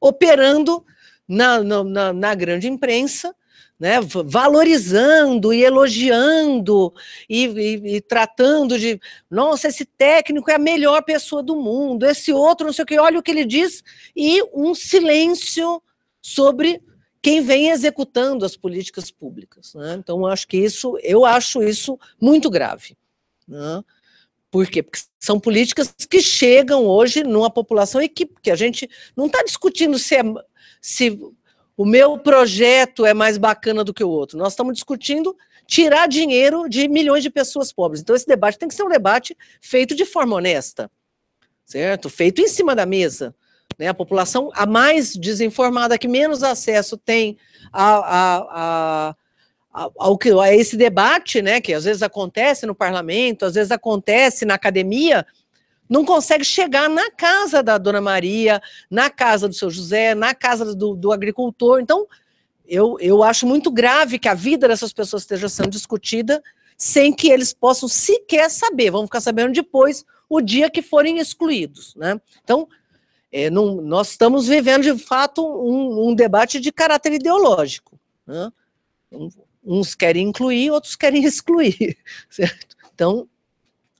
operando na, na, na grande imprensa, né, valorizando e elogiando e, e, e, tratando de, nossa, esse técnico é a melhor pessoa do mundo, esse outro, não sei o que, olha o que ele diz, e um silêncio sobre quem vem executando as políticas públicas. Né? Então, acho que isso, eu acho isso muito grave. Né? Por quê? Porque são políticas que chegam hoje numa população e que, que a gente não está discutindo se, é, se o meu projeto é mais bacana do que o outro. Nós estamos discutindo tirar dinheiro de milhões de pessoas pobres. Então, esse debate tem que ser um debate feito de forma honesta, certo? Feito em cima da mesa. Né? A população a mais desinformada, que menos acesso tem a, a, a ao que a esse debate, né, que às vezes acontece no parlamento, às vezes acontece na academia, não consegue chegar na casa da dona Maria, na casa do seu José, na casa do, do agricultor. Então, eu, eu acho muito grave que a vida dessas pessoas esteja sendo discutida sem que eles possam sequer saber. vão ficar sabendo depois, o dia que forem excluídos, né? Então, é, não, nós estamos vivendo, de fato, um, um debate de caráter ideológico. Né? Uns querem incluir, outros querem excluir. Certo? Então,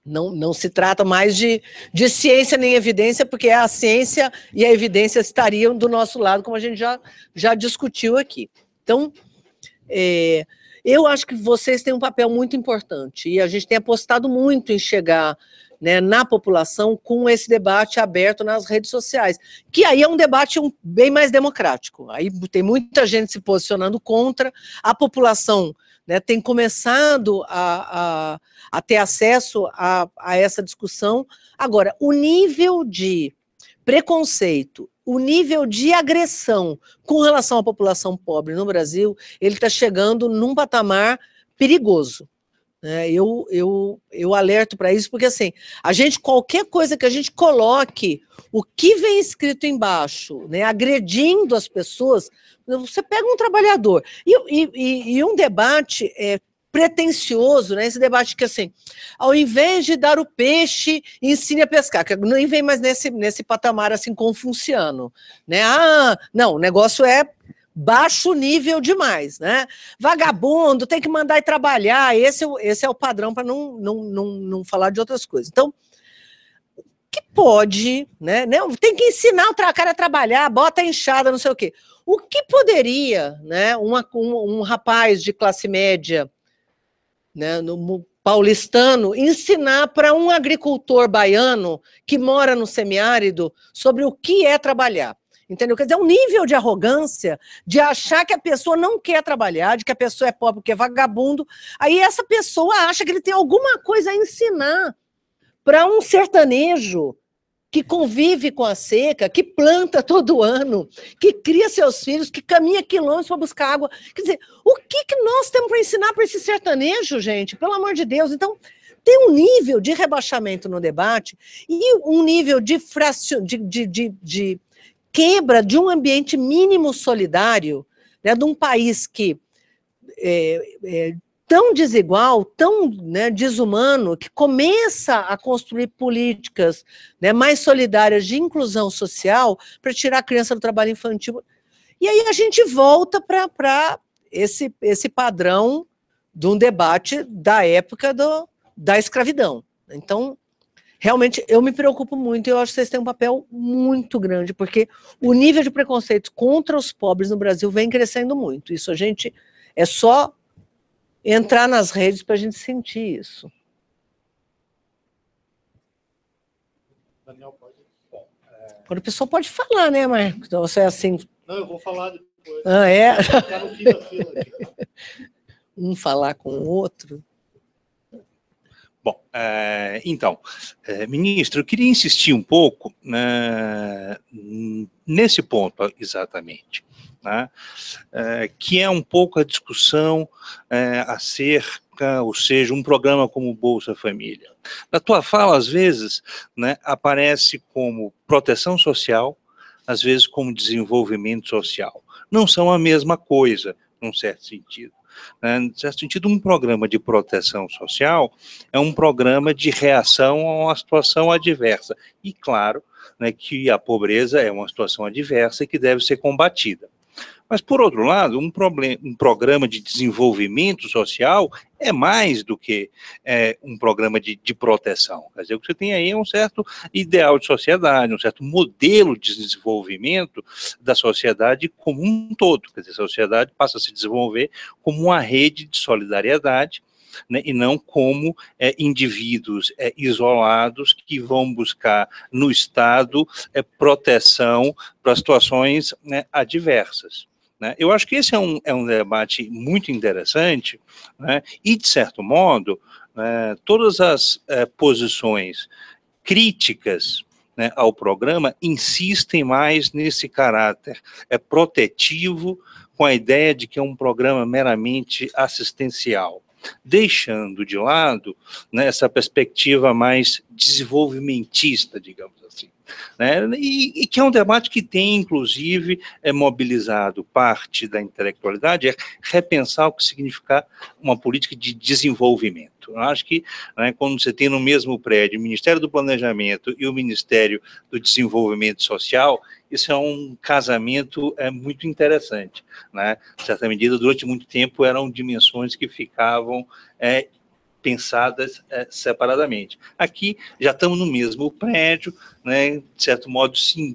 não, não se trata mais de, de ciência nem evidência, porque a ciência e a evidência estariam do nosso lado, como a gente já, já discutiu aqui. Então, é, eu acho que vocês têm um papel muito importante, e a gente tem apostado muito em chegar né, na população com esse debate aberto nas redes sociais, que aí é um debate um, bem mais democrático. Aí tem muita gente se posicionando contra, a população né, tem começado a, a, a ter acesso a, a essa discussão. Agora, o nível de preconceito o nível de agressão com relação à população pobre no Brasil, ele está chegando num patamar perigoso. Né, eu, eu, eu alerto para isso, porque assim, a gente, qualquer coisa que a gente coloque, o que vem escrito embaixo, né, agredindo as pessoas, você pega um trabalhador. E, e, e um debate é, pretencioso, né, esse debate que assim, ao invés de dar o peixe, ensine a pescar, que nem vem mais nesse, nesse patamar assim confunciano. Né? Ah, não, o negócio é baixo nível demais, né? Vagabundo, tem que mandar ir trabalhar, esse, é esse é o padrão para não, não, não, não falar de outras coisas. Então, que pode, né? né? tem que ensinar o cara a trabalhar, bota a enxada, não sei o quê. O que poderia, né? Uma, um, um rapaz de classe média, né? No, paulistano ensinar para um agricultor baiano que mora no semiárido sobre o que é trabalhar. Entendeu? Quer dizer, é um nível de arrogância de achar que a pessoa não quer trabalhar, de que a pessoa é pobre que é vagabundo. Aí essa pessoa acha que ele tem alguma coisa a ensinar para um sertanejo que convive com a seca, que planta todo ano, que cria seus filhos, que caminha quilômetros para buscar água. Quer dizer, o que, que nós temos para ensinar para esse sertanejo, gente? Pelo amor de Deus. Então, tem um nível de rebaixamento no debate e um nível de, fracio... de, de, de, de quebra de um ambiente mínimo solidário, né, de um país que é, é tão desigual, tão né, desumano, que começa a construir políticas né, mais solidárias de inclusão social para tirar a criança do trabalho infantil. E aí a gente volta para esse, esse padrão de um debate da época do, da escravidão. Então, realmente eu me preocupo muito e eu acho que vocês têm um papel muito grande, porque o nível de preconceito contra os pobres no Brasil vem crescendo muito. Isso a gente é só entrar nas redes para a gente sentir isso. Daniel, pode. Bom, é... Quando a pessoa pode falar, né, Marcos? Então, você é assim. Não, eu vou falar depois. Ah, é? Tá um falar com o outro. Bom, eh, então, eh, ministro, eu queria insistir um pouco né, nesse ponto exatamente, né, eh, que é um pouco a discussão acerca, ou seja, um programa como Bolsa Família. Na tua fala, às vezes, né, aparece como proteção social, às vezes como desenvolvimento social. Não são a mesma coisa, num certo sentido. Né? Em certo sentido, um programa de proteção social é um programa de reação a uma situação adversa. E claro né, que a pobreza é uma situação adversa e que deve ser combatida. Mas, por outro lado, um, problema um programa de desenvolvimento social é mais do que é, um programa de, de, proteção. Quer dizer, o que você tem aí é um certo ideal de sociedade, um certo modelo de desenvolvimento da sociedade como um todo. Quer dizer, a sociedade passa a se desenvolver como uma rede de solidariedade né, e não como é, indivíduos é, isolados que vão buscar no Estado é, proteção para situações né, adversas. Né? Eu acho que esse é um, é um debate muito interessante né, e, de certo modo, né, todas as é, posições críticas né, ao programa insistem mais nesse caráter é protetivo com a ideia de que é um programa meramente assistencial deixando de lado né, essa perspectiva mais desenvolvimentista, digamos assim. Né? E, e, que é um debate que tem, inclusive, é, mobilizado parte da intelectualidade, é repensar o que significa uma política de desenvolvimento. Eu acho que né, quando você tem no mesmo prédio o Ministério do Planejamento e o Ministério do Desenvolvimento Social, isso é um casamento é, muito interessante. Né? De certa medida, durante muito tempo, eram dimensões que ficavam é, pensadas é, separadamente. Aqui já estamos no mesmo prédio, né, de certo modo sim,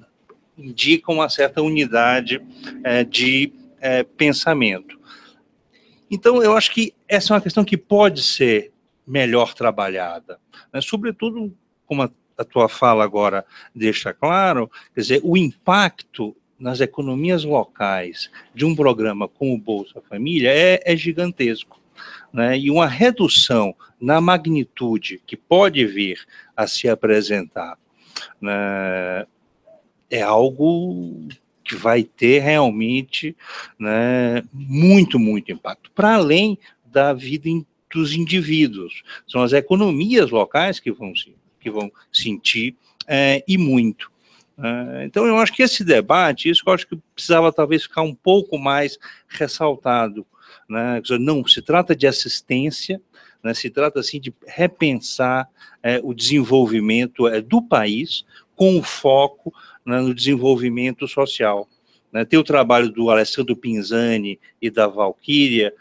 indicam uma certa unidade é, de é, pensamento. Então, eu acho que essa é uma questão que pode ser melhor trabalhada, né, sobretudo, como a, a tua fala agora deixa claro, quer dizer, o impacto nas economias locais de um programa como o Bolsa Família é, é gigantesco né, e uma redução na magnitude que pode vir a se apresentar né, é algo que vai ter realmente né, muito, muito impacto, para além da vida dos indivíduos. São as economias locais que vão, que vão sentir é, e muito. É, então, eu acho que esse debate, isso eu acho que precisava talvez ficar um pouco mais ressaltado, né? Não se trata de assistência, né? se trata assim de repensar é, o desenvolvimento é, do país com foco né, no desenvolvimento social. Né? Tem o trabalho do Alessandro Pinzani e da Valquíria,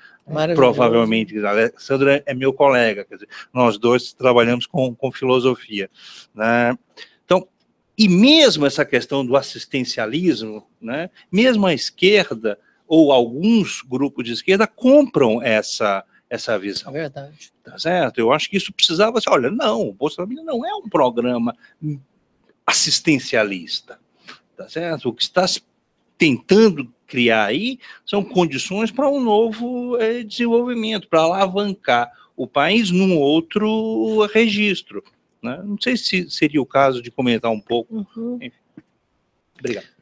provavelmente, Alessandro é meu colega, dizer, nós dois trabalhamos com, com filosofia. Né? Então, e mesmo essa questão do assistencialismo, né, mesmo a esquerda, ou alguns grupos de esquerda compram essa, essa visão. Verdade. Tá certo? Eu acho que isso precisava ser, olha, não, o Bolsa Família não é um programa assistencialista, tá certo? O que está tentando criar aí são condições para um novo é, desenvolvimento, para alavancar o país num outro registro. Né? Não sei se seria o caso de comentar um pouco. Uhum. Obrigado.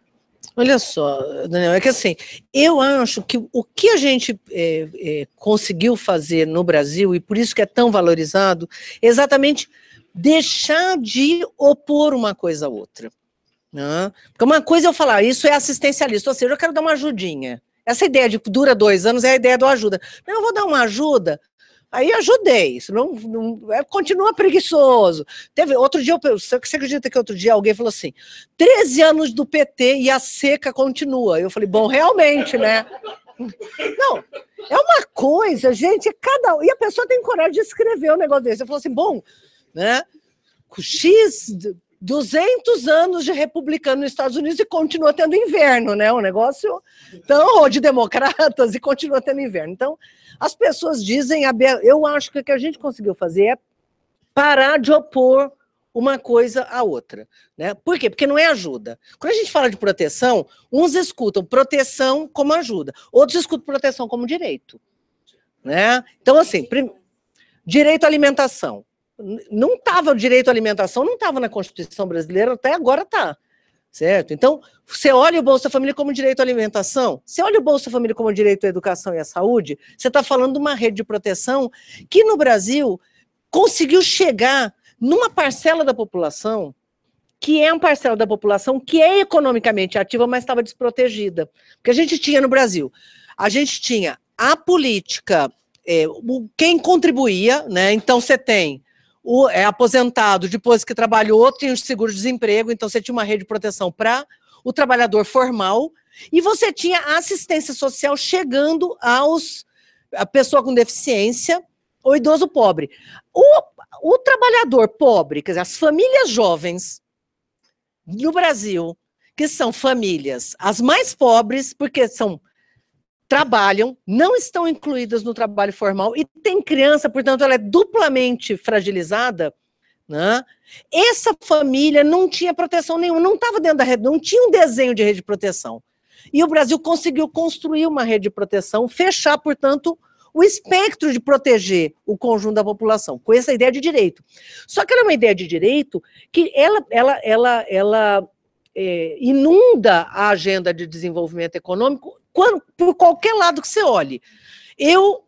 Olha só, Daniel, é que assim, eu acho que o que a gente é, é, conseguiu fazer no Brasil, e por isso que é tão valorizado, é exatamente deixar de opor uma coisa à outra. Né? Porque uma coisa é eu falar, isso é assistencialista, ou seja, eu quero dar uma ajudinha. Essa ideia de dura dois anos é a ideia do ajuda. Não, eu vou dar uma ajuda Aí ajudei, senão não, é, continua preguiçoso. Teve outro dia, eu, você acredita que outro dia alguém falou assim: 13 anos do PT e a seca continua. Eu falei, bom, realmente, né? Não, é uma coisa, gente, é cada E a pessoa tem coragem de escrever um negócio desse. Eu falei assim, bom, né? X 200 anos de republicano nos Estados Unidos e continua tendo inverno, né? O negócio. Então, ou de democratas e continua tendo inverno. Então, as pessoas dizem, eu acho que o que a gente conseguiu fazer é parar de opor uma coisa à outra. Né? Por quê? Porque não é ajuda. Quando a gente fala de proteção, uns escutam proteção como ajuda, outros escutam proteção como direito. Né? Então, assim, direito à alimentação. Não estava o direito à alimentação, não estava na Constituição brasileira, até agora está certo? Então, você olha o Bolsa Família como direito à alimentação, você olha o Bolsa Família como direito à educação e à saúde, você está falando de uma rede de proteção que no Brasil conseguiu chegar numa parcela da população que é uma parcela da população que é economicamente ativa, mas estava desprotegida. Porque a gente tinha no Brasil, a gente tinha a política, é, quem contribuía, né? Então você tem o, é aposentado, depois que trabalhou, tem o seguro-desemprego, então você tinha uma rede de proteção para o trabalhador formal, e você tinha assistência social chegando aos a pessoa com deficiência, o idoso pobre. O, o trabalhador pobre, quer dizer, as famílias jovens no Brasil, que são famílias as mais pobres, porque são trabalham, não estão incluídas no trabalho formal e tem criança, portanto, ela é duplamente fragilizada. Né? Essa família não tinha proteção nenhuma, não estava dentro da rede, não tinha um desenho de rede de proteção. E o Brasil conseguiu construir uma rede de proteção, fechar, portanto, o espectro de proteger o conjunto da população, com essa ideia de direito. Só que ela é uma ideia de direito que ela, ela, ela, ela é, inunda a agenda de desenvolvimento econômico quando, por qualquer lado que você olhe. Eu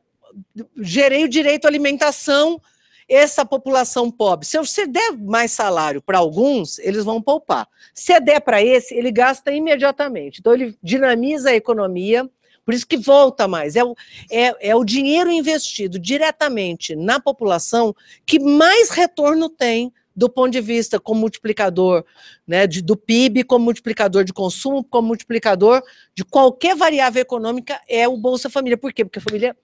gerei o direito à alimentação, essa população pobre. Se você der mais salário para alguns, eles vão poupar. Se der para esse, ele gasta imediatamente. Então, ele dinamiza a economia, por isso que volta mais. É o, é, é o dinheiro investido diretamente na população que mais retorno tem do ponto de vista como multiplicador né, de, do PIB, como multiplicador de consumo, como multiplicador de qualquer variável econômica, é o Bolsa Família. Por quê? Porque a família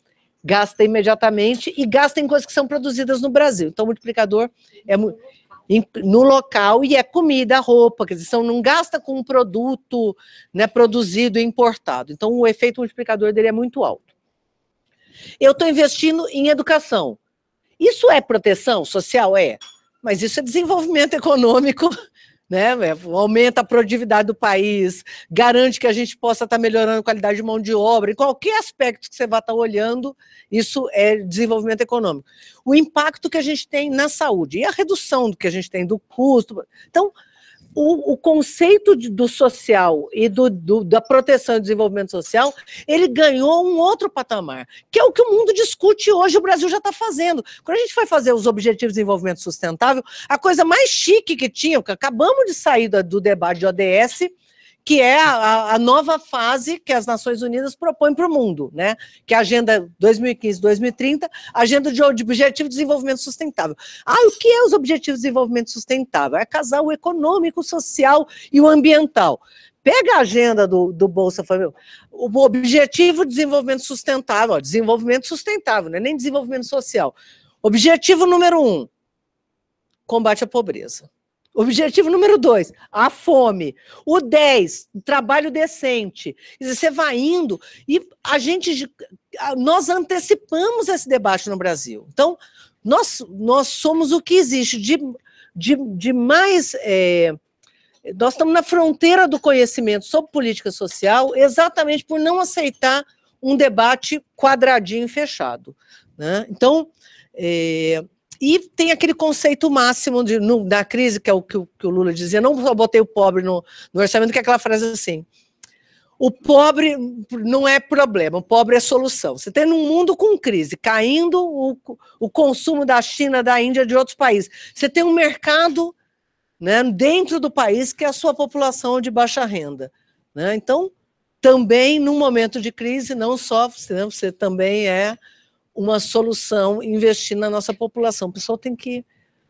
gasta imediatamente e gasta em coisas que são produzidas no Brasil. Então, o multiplicador é no local e é comida, roupa, quer dizer, não gasta com um produto né, produzido e importado. Então, o efeito multiplicador dele é muito alto. Eu estou investindo em educação. Isso é proteção social? É. Mas isso é desenvolvimento econômico, né? É, aumenta a produtividade do país, garante que a gente possa estar tá melhorando a qualidade de mão de obra, em qualquer aspecto que você vá estar tá olhando, isso é desenvolvimento econômico. O impacto que a gente tem na saúde e a redução do que a gente tem do custo. Então, o, o conceito de, do social e do, do, da proteção e desenvolvimento social, ele ganhou um outro patamar, que é o que o mundo discute hoje, o Brasil já está fazendo. Quando a gente foi fazer os Objetivos de Desenvolvimento Sustentável, a coisa mais chique que tinha, que acabamos de sair do, do debate de ODS, que é a, a, nova fase que as Nações Unidas propõem para o mundo, né? que é a Agenda 2015-2030, Agenda de Objetivo de Desenvolvimento Sustentável. Ah, o que é os Objetivos de Desenvolvimento Sustentável? É casar o econômico, o social e o ambiental. Pega a agenda do, do Bolsa Família, o Objetivo de Desenvolvimento Sustentável, ó, desenvolvimento sustentável, não é nem desenvolvimento social. Objetivo número um, combate à pobreza. Objetivo número dois, a fome. O dez, trabalho decente. Você vai indo e a gente, nós antecipamos esse debate no Brasil. Então, nós, nós somos o que existe de, de, de mais. É, nós estamos na fronteira do conhecimento sobre política social, exatamente por não aceitar um debate quadradinho fechado. Né? Então, é, e tem aquele conceito máximo de, no, da crise, que é o que, o que, o Lula dizia, não só botei o pobre no, no orçamento, que é aquela frase assim, o pobre não é problema, o pobre é solução. Você tem um mundo com crise, caindo o, o consumo da China, da Índia, de outros países. Você tem um mercado né, dentro do país que é a sua população de baixa renda. Né? Então, também num momento de crise, não só, você também é uma solução, investir na nossa população. O pessoal tem que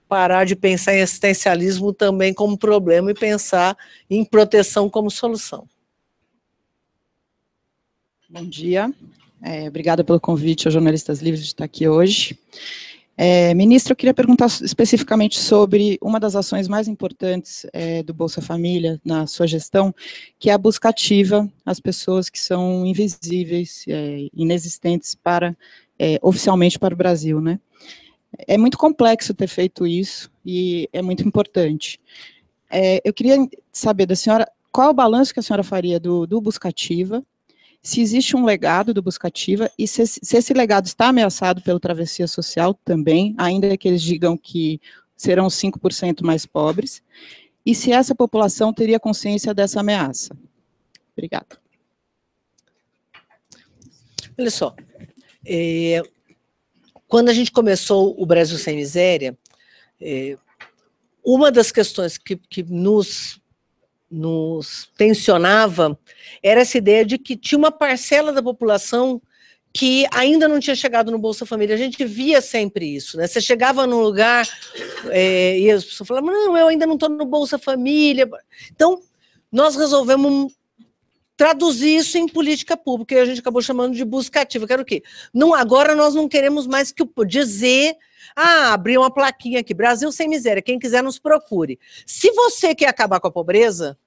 parar de pensar em assistencialismo também como problema e pensar em proteção como solução. Bom dia. É, obrigada pelo convite aos Jornalistas Livres de estar aqui hoje. É, ministro, eu queria perguntar especificamente sobre uma das ações mais importantes é, do Bolsa Família na sua gestão, que é a busca ativa às pessoas que são invisíveis, é, inexistentes para é, oficialmente para o Brasil, né? É muito complexo ter feito isso e é muito importante. É, eu queria saber da senhora qual é o balanço que a senhora faria do, do Buscativa, se existe um legado do Buscativa e se, se esse legado está ameaçado pelo Travessia Social também, ainda que eles digam que serão 5% mais pobres, e se essa população teria consciência dessa ameaça. Obrigada. Olha só, é, quando a gente começou o Brasil Sem Miséria, é, uma das questões que, que nos, nos tensionava era essa ideia de que tinha uma parcela da população que ainda não tinha chegado no Bolsa Família. A gente via sempre isso, né? Você chegava num lugar é, e as pessoas falavam, não, eu ainda não estou no Bolsa Família. Então, nós resolvemos traduzir isso em política pública, e a gente acabou chamando de busca ativa. Quero o quê? Não, agora nós não queremos mais que dizer, ah, abrir uma plaquinha aqui, Brasil sem miséria, quem quiser nos procure. Se você quer acabar com a pobreza,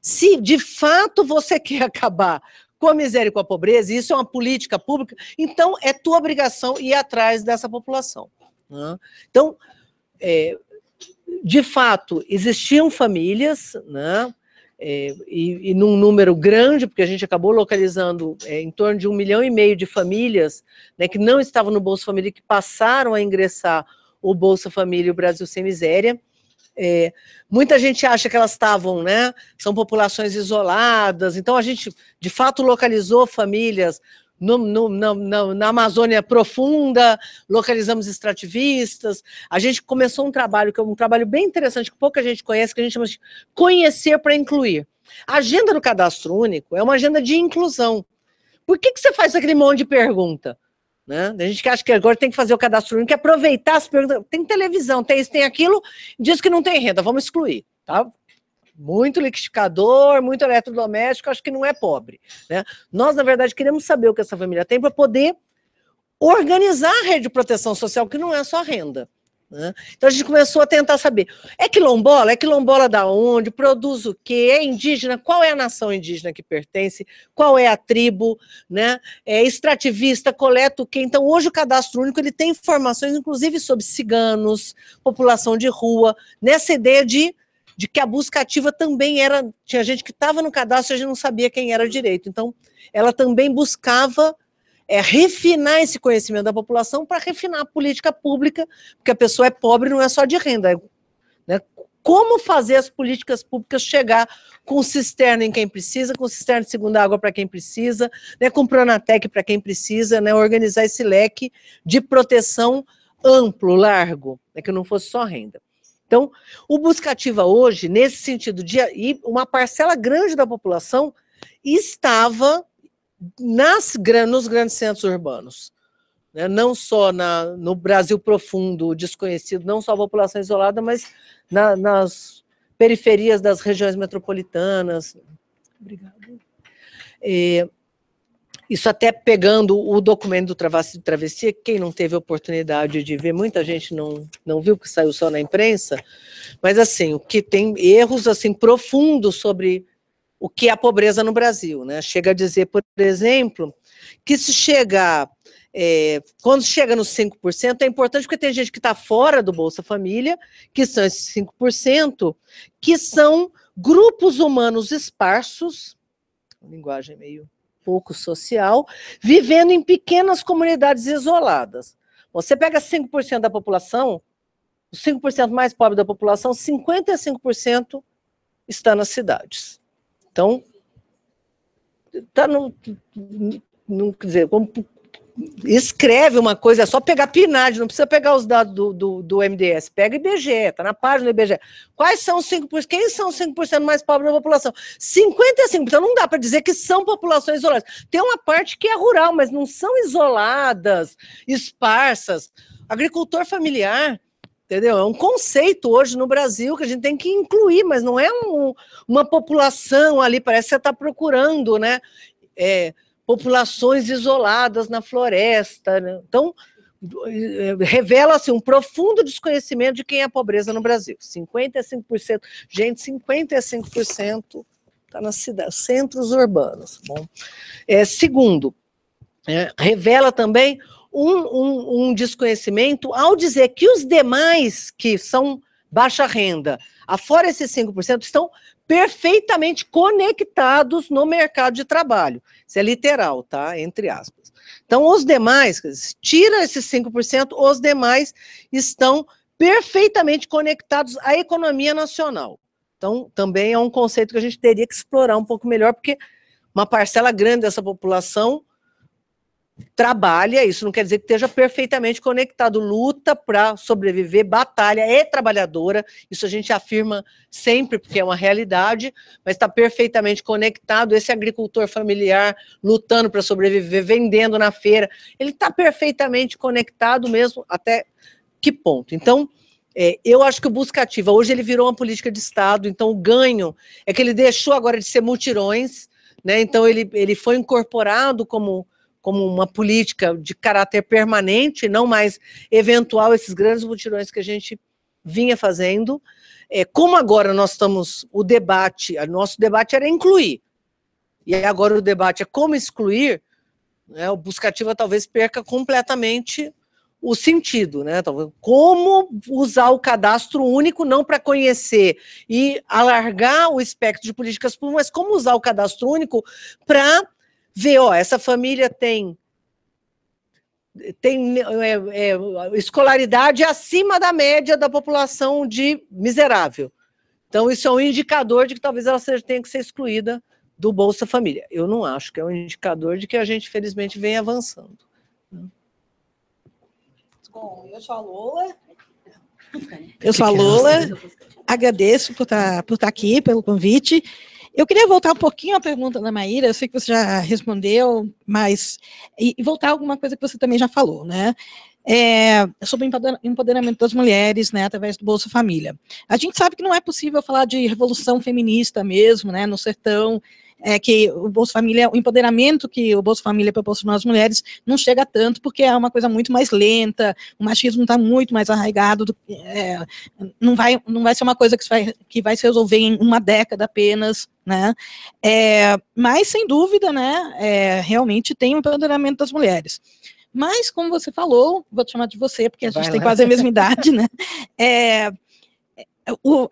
se de fato você quer acabar com a miséria e com a pobreza, e isso é uma política pública, então é tua obrigação ir atrás dessa população. Né? Então, é, de fato, existiam famílias, né, é, e, e, num número grande, porque a gente acabou localizando é, em torno de um milhão e meio de famílias né, que não estavam no Bolsa Família, que passaram a ingressar o Bolsa Família e o Brasil Sem Miséria. É, muita gente acha que elas estavam, né? São populações isoladas. Então a gente, de fato, localizou famílias no, no, na, na, Amazônia profunda, localizamos extrativistas. A gente começou um trabalho, que é um trabalho bem interessante, que pouca gente conhece, que a gente chama de Conhecer para Incluir. A agenda do cadastro único é uma agenda de inclusão. Por que, que você faz aquele monte de pergunta? Né? A gente que acha que agora tem que fazer o cadastro único, aproveitar as perguntas. Tem televisão, tem isso, tem aquilo, diz que não tem renda, vamos excluir. Tá? muito liquidificador, muito eletrodoméstico, acho que não é pobre. Né? Nós, na verdade, queremos saber o que essa família tem para poder organizar a rede de proteção social, que não é só renda. Né? Então a gente começou a tentar saber: é quilombola? É quilombola da onde? Produz o que? É indígena? Qual é a nação indígena que pertence? Qual é a tribo? Né? É extrativista? Coleta o quê? Então hoje o cadastro único ele tem informações, inclusive sobre ciganos, população de rua, nessa ideia de de que a busca ativa também era. Tinha gente que estava no cadastro e a gente não sabia quem era direito. Então, ela também buscava é, refinar esse conhecimento da população para refinar a política pública, porque a pessoa é pobre não é só de renda. É, né? Como fazer as políticas públicas chegar com cisterna em quem precisa, com cisterna de segunda água para quem precisa, né, com Pronatec para quem precisa, né, organizar esse leque de proteção amplo, largo, né, que não fosse só renda. Então, o buscativa hoje, nesse sentido, de, e uma parcela grande da população estava nas, nos grandes centros urbanos. Né? Não só na, no Brasil profundo, desconhecido, não só a população isolada, mas na, nas periferias das regiões metropolitanas. Obrigada. É, isso até pegando o documento do Travassi de Travessia, quem não teve oportunidade de ver, muita gente não, não viu, que saiu só na imprensa, mas assim, o que tem erros assim profundos sobre o que é a pobreza no Brasil. Né? Chega a dizer, por exemplo, que se chega é, quando chega nos 5%, é importante porque tem gente que está fora do Bolsa Família, que são esses 5%, que são grupos humanos esparsos, linguagem meio pouco social, vivendo em pequenas comunidades isoladas. Você pega 5% da população, os 5% mais pobres da população, 55% está nas cidades. Então, está no, não quer dizer, como, escreve uma coisa, é só pegar PNAD, não precisa pegar os dados do, do, do MDS, pega IBGE, está na página do IBGE. Quais são os 5%? Quem são os 5% mais pobres da população? 55%, então não dá para dizer que são populações isoladas. Tem uma parte que é rural, mas não são isoladas, esparsas. Agricultor familiar, entendeu? É um conceito hoje no Brasil que a gente tem que incluir, mas não é um, uma população ali, parece que você está procurando, né? É, populações isoladas na floresta. Né? Então, eh, revela-se um profundo desconhecimento de quem é a pobreza no Brasil. 55%, gente, 55% está nas cidades, centros urbanos. Tá bom, é, segundo, é, revela também um, um, um desconhecimento ao dizer que os demais que são baixa renda, afora esses 5%, estão perfeitamente conectados no mercado de trabalho. Isso é literal, tá? Entre aspas. Então, os demais, tira esses 5%, os demais estão perfeitamente conectados à economia nacional. Então, também é um conceito que a gente teria que explorar um pouco melhor, porque uma parcela grande dessa população trabalha, é isso não quer dizer que esteja perfeitamente conectado, luta para sobreviver, batalha, é trabalhadora, isso a gente afirma sempre, porque é uma realidade, mas está perfeitamente conectado, esse agricultor familiar lutando para sobreviver, vendendo na feira, ele está perfeitamente conectado mesmo, até que ponto? Então, é, eu acho que o busca ativa, hoje ele virou uma política de Estado, então o ganho é que ele deixou agora de ser mutirões, né? então ele, ele foi incorporado como como uma política de caráter permanente, não mais eventual, esses grandes mutirões que a gente vinha fazendo. É, como agora nós estamos, o debate, o nosso debate era incluir, e agora o debate é como excluir, né, o Buscativa talvez perca completamente o sentido, né? Como usar o cadastro único não para conhecer e alargar o espectro de políticas públicas, mas como usar o cadastro único para vê, ó, essa família tem tem é, é, escolaridade acima da média da população de miserável. Então, isso é um indicador de que talvez ela seja, tenha que ser excluída do Bolsa Família. Eu não acho que é um indicador de que a gente, felizmente, vem avançando. Bom, eu sou a Lola. Eu sou a Lola. Agradeço por estar, tá, por estar tá aqui, pelo convite. Eu queria voltar um pouquinho à pergunta da Maíra, eu sei que você já respondeu, mas. E, voltar a alguma coisa que você também já falou, né? É, sobre o empoderamento das mulheres, né, através do Bolsa Família. A gente sabe que não é possível falar de revolução feminista mesmo, né, no sertão, é, que o Bolsa Família, o empoderamento que o Bolsa Família proporciona às mulheres não chega tanto, porque é uma coisa muito mais lenta, o machismo está muito mais arraigado, do, é, não, vai, não vai ser uma coisa que vai, que vai se resolver em uma década apenas, né? É, mas, sem dúvida, né, é, realmente tem o empoderamento das mulheres. Mas, como você falou, vou te chamar de você, porque a gente vai tem lá. quase a mesma idade, né? É,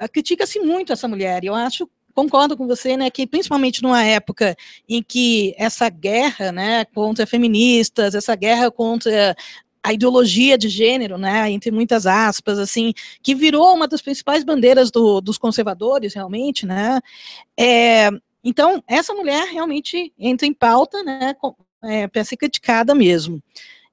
é critica-se muito essa mulher, e eu acho concordo com você, né, que principalmente numa época em que essa guerra, né, contra feministas, essa guerra contra a ideologia de gênero, né, entre muitas aspas, assim, que virou uma das principais bandeiras do, dos conservadores, realmente, né, é, então, essa mulher realmente entra em pauta, né, é, para ser criticada mesmo.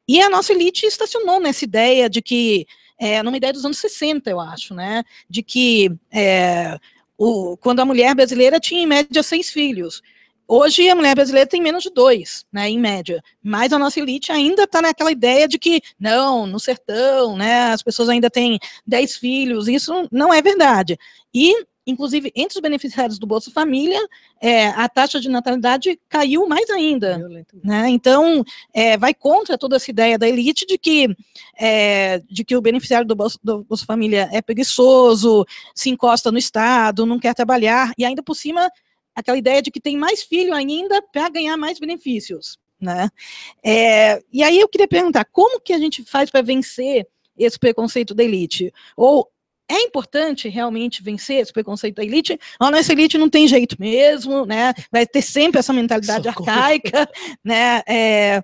E a nossa elite estacionou nessa ideia de que, é, numa ideia dos anos 60, eu acho, né, de que é, o, quando a mulher brasileira tinha em média seis filhos. Hoje a mulher brasileira tem menos de dois, né, em média. Mas a nossa elite ainda está naquela ideia de que não, no sertão, né, as pessoas ainda têm dez filhos. Isso não é verdade. E Inclusive, entre os beneficiários do Bolsa Família, é, a taxa de natalidade caiu mais ainda. Né? Então, é, vai contra toda essa ideia da elite de que, é, de que o beneficiário do Bolsa, do Bolsa Família é preguiçoso, se encosta no Estado, não quer trabalhar, e ainda por cima, aquela ideia de que tem mais filho ainda para ganhar mais benefícios. Né? É, e aí eu queria perguntar, como que a gente faz para vencer esse preconceito da elite? Ou é importante realmente vencer esse preconceito da elite. A nossa elite não tem jeito mesmo, né? Vai ter sempre essa mentalidade Socorro. arcaica, né? É,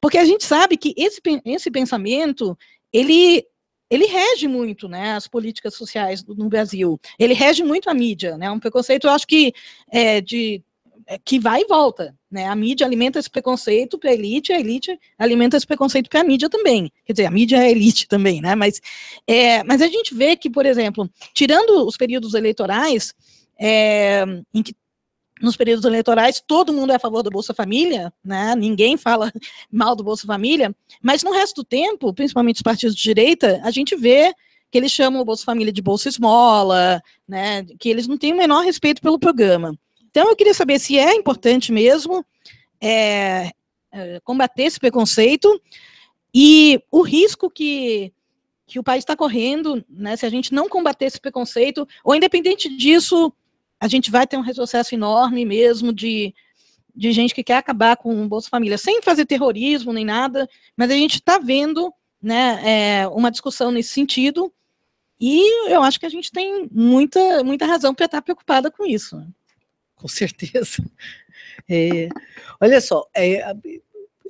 porque a gente sabe que esse, esse pensamento ele ele rege muito né, as políticas sociais no Brasil, ele rege muito a mídia, né, um preconceito, eu acho que é, de é, que vai e volta, né? A mídia alimenta esse preconceito para a elite, a elite alimenta esse preconceito para a mídia também. Quer dizer, a mídia é a elite também, né? Mas, é, mas a gente vê que, por exemplo, tirando os períodos eleitorais, é, em que nos períodos eleitorais todo mundo é a favor do Bolsa Família, né? Ninguém fala mal do Bolsa Família, mas no resto do tempo, principalmente os partidos de direita, a gente vê que eles chamam o Bolsa Família de Bolsa Esmola, né, que eles não têm o menor respeito pelo programa. Então, eu queria saber se é importante mesmo é, é, combater esse preconceito e o risco que, que o país está correndo, né, se a gente não combater esse preconceito, ou independente disso, a gente vai ter um retrocesso enorme mesmo de, de gente que quer acabar com o Bolsa Família, sem fazer terrorismo nem nada, mas a gente está vendo né, é, uma discussão nesse sentido, e eu acho que a gente tem muita, muita razão para estar tá preocupada com isso. Né com certeza. É, olha só, é, a,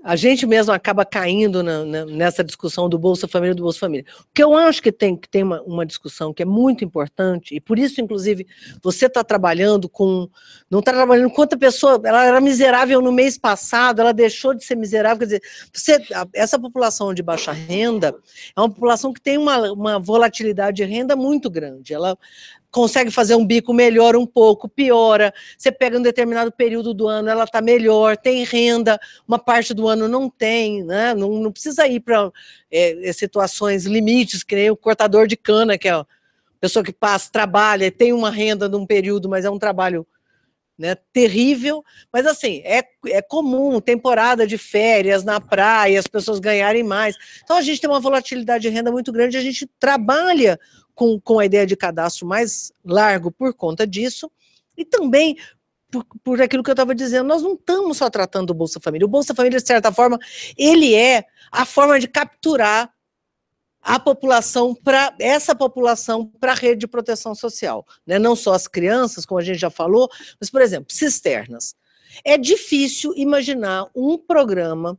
a, gente mesmo acaba caindo na, na, nessa discussão do Bolsa Família do Bolsa Família. O que eu acho que tem que tem uma, uma discussão que é muito importante, e por isso, inclusive, você está trabalhando com. Não está trabalhando quanta pessoa. Ela era miserável no mês passado, ela deixou de ser miserável. Quer dizer, você, a, essa população de baixa renda é uma população que tem uma, uma volatilidade de renda muito grande. Ela, consegue fazer um bico, melhor um pouco, piora. Você pega um determinado período do ano, ela está melhor, tem renda, uma parte do ano não tem, né? Não, não precisa ir para é, é, situações limites, que nem o cortador de cana, que é a pessoa que passa, trabalha, tem uma renda num período, mas é um trabalho né, terrível, mas assim, é, é comum, temporada de férias na praia, as pessoas ganharem mais. Então a gente tem uma volatilidade de renda muito grande, a gente trabalha com, com a ideia de cadastro mais largo por conta disso, e também por, por aquilo que eu estava dizendo, nós não estamos só tratando do Bolsa Família. O Bolsa Família, de certa forma, ele é a forma de capturar a população para essa população para a rede de proteção social, né? Não só as crianças, como a gente já falou, mas por exemplo, cisternas. É difícil imaginar um programa.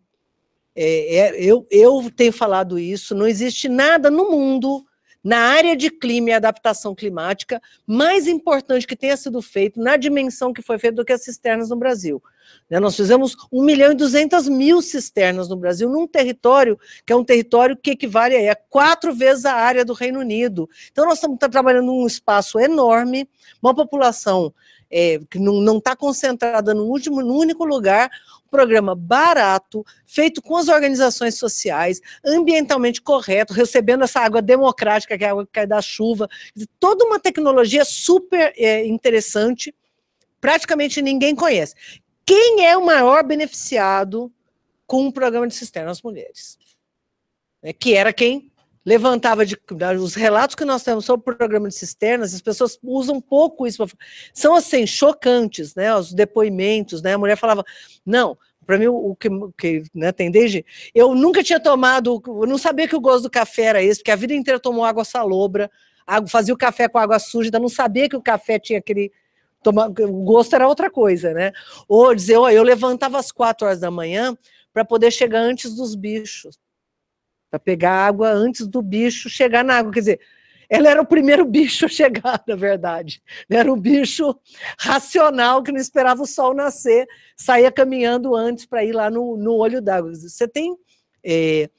É, é, eu, eu tenho falado isso. Não existe nada no mundo na área de clima e adaptação climática mais importante que tenha sido feito na dimensão que foi feito do que as cisternas no Brasil. Né, nós fizemos 1 milhão e 200 mil cisternas no Brasil, num território que é um território que equivale a quatro vezes a área do Reino Unido. Então, nós estamos trabalhando num espaço enorme, uma população é, que não está concentrada no último, no único lugar, um programa barato, feito com as organizações sociais, ambientalmente correto, recebendo essa água democrática, que é a água que cai da chuva, toda uma tecnologia super é, interessante, praticamente ninguém conhece. Quem é o maior beneficiado com o um programa de cisterna? As mulheres. É, que era quem levantava de, os relatos que nós temos sobre o programa de cisternas, as pessoas usam pouco isso. Pra, são assim, chocantes, né? Os depoimentos, né? A mulher falava, não, para mim, o que, que né, tem desde. Eu nunca tinha tomado, eu não sabia que o gosto do café era esse, porque a vida inteira tomou água salobra, água, fazia o café com água suja, não sabia que o café tinha aquele. Toma, o gosto era outra coisa, né? Ou dizer, ó, eu levantava às quatro horas da manhã para poder chegar antes dos bichos para pegar água antes do bicho chegar na água. Quer dizer, ela era o primeiro bicho a chegar, na verdade. Era um bicho racional que não esperava o sol nascer, saía caminhando antes para ir lá no, no olho d'água. Você tem é,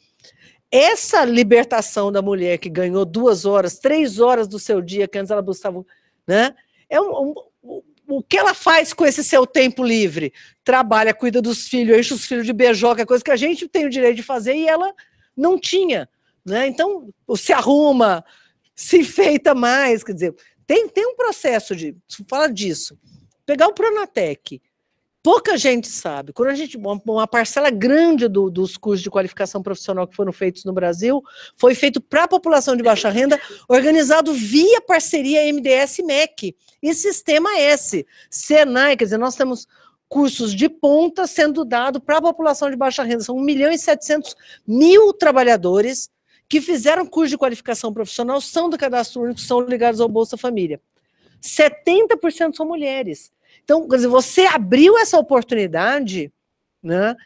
essa libertação da mulher que ganhou duas horas, três horas do seu dia, que antes ela buscava. Né? É um, um, o que ela faz com esse seu tempo livre? Trabalha, cuida dos filhos, enche os filhos de beijoca, coisa que a gente tem o direito de fazer, e ela não tinha. Né? Então, se arruma, se feita mais, quer dizer, tem, tem um processo de. Fala disso. Pegar o Pronatec. Pouca gente sabe. Quando a gente. Uma parcela grande do, dos cursos de qualificação profissional que foram feitos no Brasil foi feito para a população de baixa renda, organizado via parceria MDS-MEC e Sistema S. Senai, quer dizer, nós temos cursos de ponta sendo dado para a população de baixa renda. São 1 milhão e 700 mil trabalhadores que fizeram curso de qualificação profissional, são do cadastro único, são ligados ao Bolsa Família. 70% são mulheres. Então, quer dizer, você abriu essa oportunidade, né?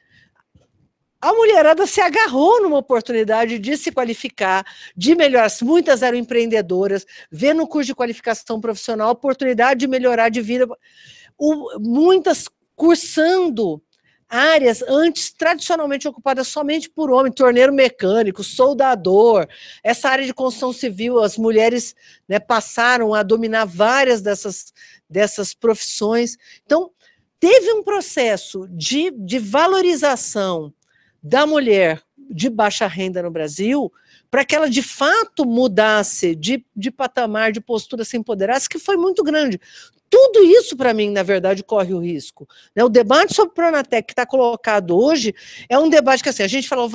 A mulherada se agarrou numa oportunidade de se qualificar, de melhorar. Muitas eram empreendedoras, vendo o curso de qualificação profissional, oportunidade de melhorar de vida. O, muitas cursando áreas antes tradicionalmente ocupadas somente por homem, torneiro mecânico, soldador. Essa área de construção civil, as mulheres né, passaram a dominar várias dessas, dessas profissões. Então, teve um processo de, de valorização da mulher de baixa renda no Brasil para que ela de fato mudasse de, de patamar, de postura, se empoderasse, que foi muito grande. Tudo isso, para mim, na verdade, corre o risco. Né? O debate sobre Pronatec que está colocado hoje é um debate que assim, a gente falou,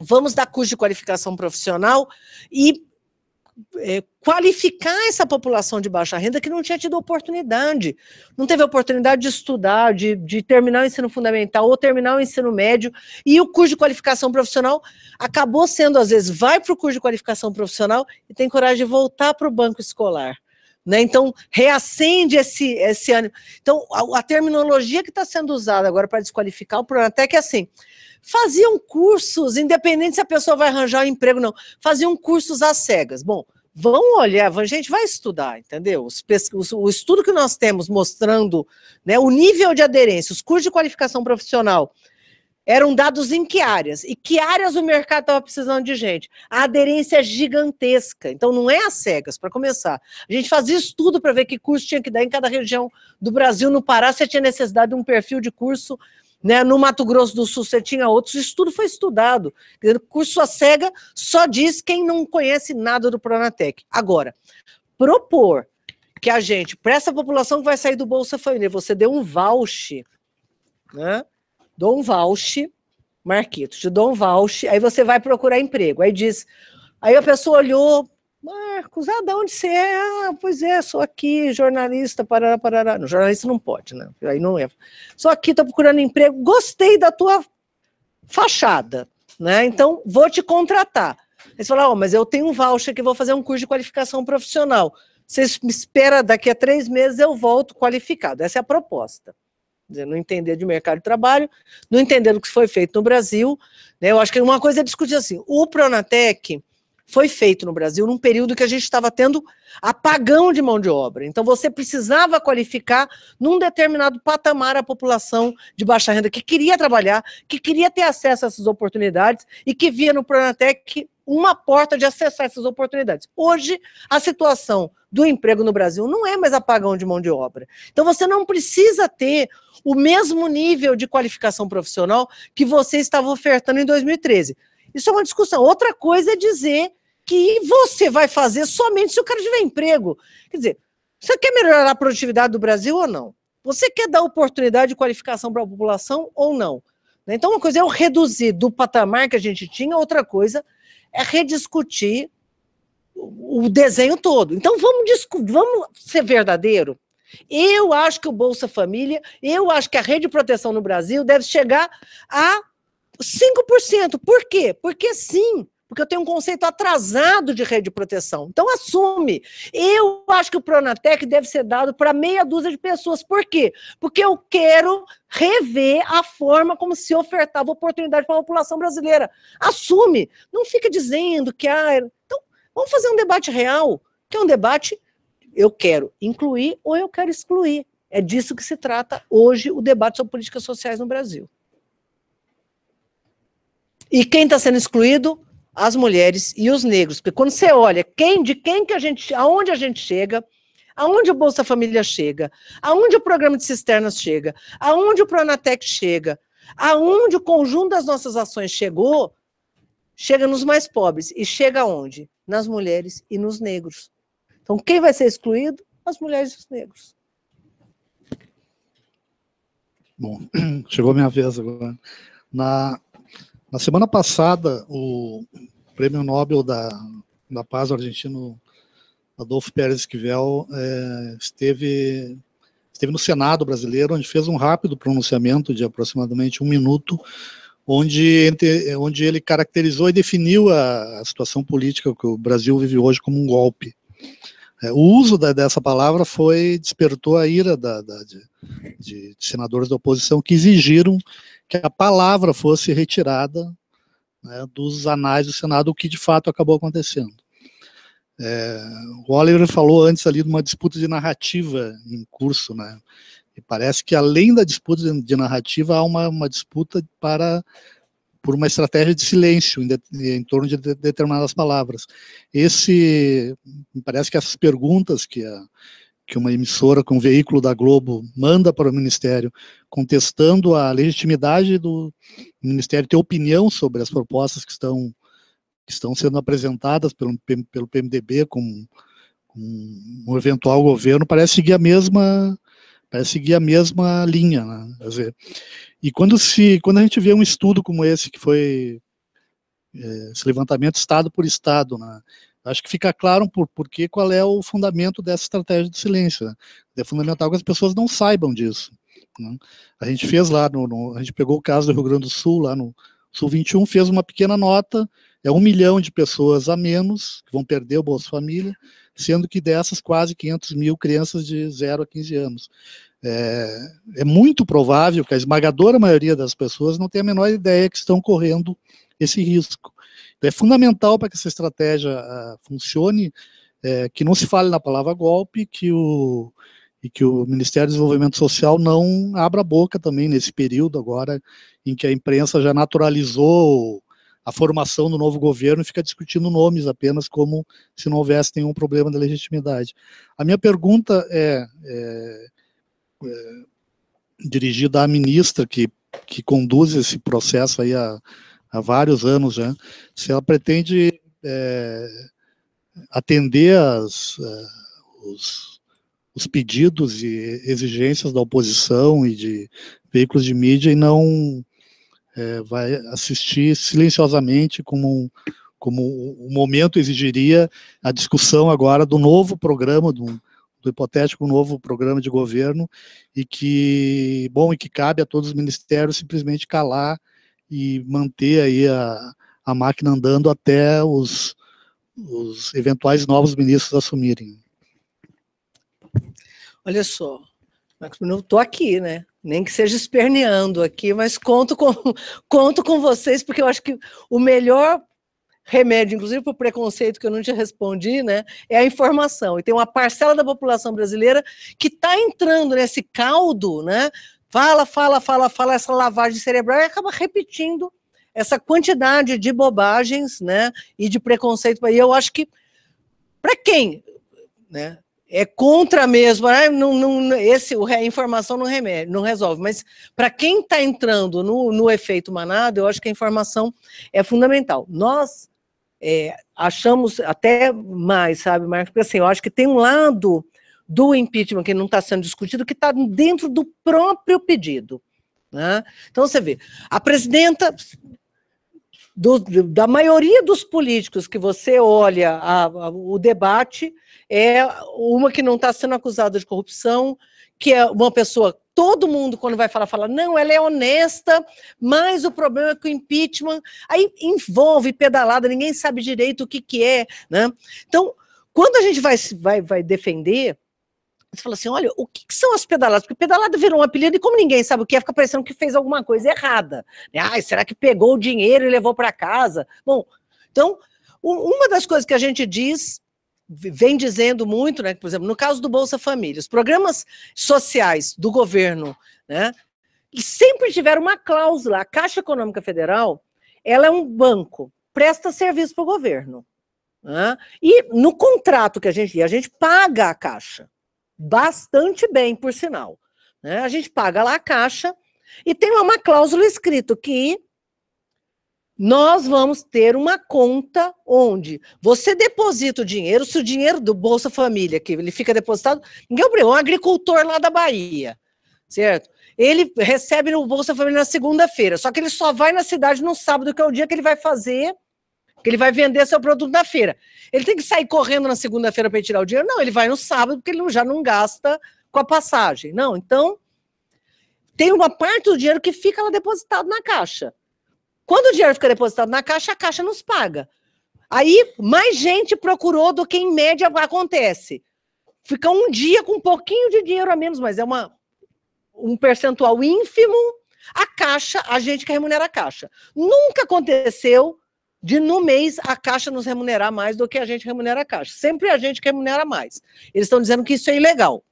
vamos dar curso de qualificação profissional e é, qualificar essa população de baixa renda que não tinha tido oportunidade, não teve oportunidade de estudar, de, de terminar o ensino fundamental ou terminar o ensino médio, e o curso de qualificação profissional acabou sendo, às vezes, vai para o curso de qualificação profissional e tem coragem de voltar para o banco escolar. Né? Então, reacende esse, esse ânimo. Então, a, a terminologia que está sendo usada agora para desqualificar o problema até que é assim: faziam cursos, independente se a pessoa vai arranjar um emprego ou não, faziam cursos às cegas. Bom, vão olhar, a gente vai estudar, entendeu? o estudo que nós temos mostrando né, o nível de aderência, os cursos de qualificação profissional, eram dados em que áreas? E que áreas o mercado estava precisando de gente? A aderência é gigantesca, então não é às cegas, para começar. A gente fazia estudo para ver que curso tinha que dar em cada região do Brasil, no Pará, se tinha necessidade de um perfil de curso né? No Mato Grosso do Sul você tinha outros, isso tudo foi estudado. O curso a cega só diz quem não conhece nada do Pronatec. Agora, propor que a gente, para essa população que vai sair do Bolsa Família, você dê um voucher, né? Dou um voucher, Marquito, te dou um voucher, aí você vai procurar emprego. Aí diz, aí a pessoa olhou Marcos, ah, de onde você é? Ah, pois é, sou aqui, jornalista, parará, parará. no jornalista não pode, né? Aí não é. Só aqui, estou procurando emprego, gostei da tua fachada, né? Então, vou te contratar. Eles falaram, oh, mas eu tenho um voucher que vou fazer um curso de qualificação profissional. Você espera, daqui a três meses eu volto qualificado. Essa é a proposta. dizer, não entender de mercado de trabalho, não entender o que foi feito no Brasil. Né? Eu acho que uma coisa é discutir assim, o Pronatec foi feito no Brasil num período que a gente estava tendo apagão de mão de obra. Então, você precisava qualificar num determinado patamar a população de baixa renda que queria trabalhar, que queria ter acesso a essas oportunidades e que via no Pronatec uma porta de acessar essas oportunidades. Hoje, a situação do emprego no Brasil não é mais apagão de mão de obra. Então, você não precisa ter o mesmo nível de qualificação profissional que você estava ofertando em 2013. Isso é uma discussão. Outra coisa é dizer que você vai fazer somente se o cara tiver emprego. Quer dizer, você quer melhorar a produtividade do Brasil ou não? Você quer dar oportunidade de qualificação para a população ou não? Né? Então, uma coisa é eu reduzir do patamar que a gente tinha, outra coisa é rediscutir o desenho todo. Então, vamos, vamos ser verdadeiro. Eu acho que o Bolsa Família, eu acho que a rede de proteção no Brasil deve chegar a 5%. Por quê? Porque sim, porque eu tenho um conceito atrasado de rede de proteção. Então, assume. Eu acho que o Pronatec deve ser dado para meia dúzia de pessoas. Por quê? Porque eu quero rever a forma como se ofertava oportunidade para a população brasileira. Assume. Não fica dizendo que. Ah, é, então, vamos fazer um debate real, que é um debate. Eu quero incluir ou eu quero excluir. É disso que se trata hoje o debate sobre políticas sociais no Brasil. E quem está sendo excluído as mulheres e os negros. Porque quando você olha quem, de quem que a gente, aonde a gente chega, aonde o Bolsa Família chega, aonde o programa de cisternas chega, aonde o Pronatec chega, aonde o conjunto das nossas ações chegou, chega nos mais pobres. E chega aonde? Nas mulheres e nos negros. Então, quem vai ser excluído? As mulheres e os negros. Bom, chegou minha vez agora. Na, na semana passada, o prêmio Nobel da, da Paz argentino Adolfo Pérez Esquivel é, esteve, esteve no Senado brasileiro, onde fez um rápido pronunciamento de aproximadamente um minuto, onde, onde ele caracterizou e definiu a, a situação política que o Brasil vive hoje como um golpe. É, o uso da, dessa palavra foi despertou a ira da, da, de, de, senadores da oposição que exigiram que a palavra fosse retirada né, dos anais do Senado, o que de fato acabou acontecendo. É, o Oliver falou antes ali de uma disputa de narrativa em curso, né? E parece que além da disputa de narrativa há uma, uma disputa para por uma estratégia de silêncio em, de, em torno de, de determinadas palavras. Esse me parece que essas perguntas que a, que uma emissora com um veículo da Globo manda para o Ministério contestando a legitimidade do Ministério ter opinião sobre as propostas que estão, que estão sendo apresentadas pelo, pelo PMDB com um eventual governo, parece seguir a mesma parece seguir a mesma linha, né? Quer dizer, e quando se quando a gente vê um estudo como esse que foi é, esse levantamento estado por estado, né? acho que fica claro por, por que, qual é o fundamento dessa estratégia de silêncio. Né? É fundamental que as pessoas não saibam disso. Né? A gente fez lá, no, no, a gente pegou o caso do Rio Grande do Sul, lá no Sul 21, fez uma pequena nota, é um milhão de pessoas a menos que vão perder o Bolsa Família, sendo que dessas quase 500 mil crianças de 0 a 15 anos. É, é muito provável que a esmagadora maioria das pessoas não tenha a menor ideia que estão correndo esse risco. Então, é fundamental para que essa estratégia uh, funcione, é, que não se fale na palavra golpe, que o, e que o Ministério do Desenvolvimento Social não abra a boca também nesse período agora em que a imprensa já naturalizou a formação do novo governo e fica discutindo nomes apenas como se não houvesse nenhum problema de legitimidade. A minha pergunta é, é, é dirigida à ministra que, que conduz esse processo aí há, há vários anos já, se ela pretende é, atender as, é, os os pedidos e exigências da oposição e de veículos de mídia e não é, vai assistir silenciosamente como um, como o momento exigiria a discussão agora do novo programa, do, do, hipotético novo programa de governo, e que, bom, e que cabe a todos os ministérios simplesmente calar e manter aí a, a máquina andando até os, os eventuais novos ministros assumirem olha só, Marcos Bruno, eu aqui, né? Nem que seja esperneando aqui, mas conto com, conto com vocês, porque eu acho que o melhor remédio, inclusive para o preconceito que eu não te respondi, né, é a informação. E tem uma parcela da população brasileira que está entrando nesse caldo, né? Fala, fala, fala, fala essa lavagem cerebral e acaba repetindo essa quantidade de bobagens, né, e de preconceito. E eu acho que para quem, né, é contra mesmo, né? não, não, esse, a informação não, remédio, não resolve. Mas para quem está entrando no, no efeito manada, eu acho que a informação é fundamental. Nós é, achamos até mais, sabe, Marcos? Porque assim, eu acho que tem um lado do impeachment que não está sendo discutido que está dentro do próprio pedido. Né? Então você vê, a presidenta do, da maioria dos políticos que você olha a, a, o debate, é uma que não está sendo acusada de corrupção, que é uma pessoa, todo mundo, quando vai falar, fala, não, ela é honesta, mas o problema é que o impeachment aí envolve pedalada, ninguém sabe direito o que, que é. Né? Então, quando a gente vai, vai, vai defender, você fala assim: olha, o que, que, são as pedaladas? Porque pedalada virou um apelido e, como ninguém sabe o que é, fica parecendo que fez alguma coisa errada. Né? Ai, será que pegou o dinheiro e levou para casa? Bom, então, uma das coisas que a gente diz vem dizendo muito, né? Por exemplo, no caso do Bolsa Família, os programas sociais do governo, né? sempre tiveram uma cláusula. A Caixa Econômica Federal, ela é um banco, presta serviço para o governo. Né? E no contrato que a gente, a gente paga a Caixa bastante bem, por sinal. Né? A gente paga lá a caixa e tem lá uma cláusula escrito que nós vamos ter uma conta onde você deposita o dinheiro, se o dinheiro do Bolsa Família, que ele fica depositado, ninguém é é um agricultor lá da Bahia, certo? Ele recebe no Bolsa Família na segunda-feira, só que ele só vai na cidade no sábado, que é o dia que ele vai fazer porque ele vai vender seu produto na feira. Ele tem que sair correndo na segunda-feira para tirar o dinheiro? Não, ele vai no sábado, porque ele já não gasta com a passagem. Não, então tem uma parte do dinheiro que fica lá depositado na caixa. Quando o dinheiro fica depositado na caixa, a caixa nos paga. Aí mais gente procurou do que em média acontece. Fica um dia com um pouquinho de dinheiro a menos, mas é uma, um percentual ínfimo. A caixa, a gente que remunera a caixa. Nunca aconteceu de no mês a Caixa nos remunerar mais do que a gente remunera a Caixa. Sempre a gente que remunera mais. Eles estão dizendo que isso é ilegal.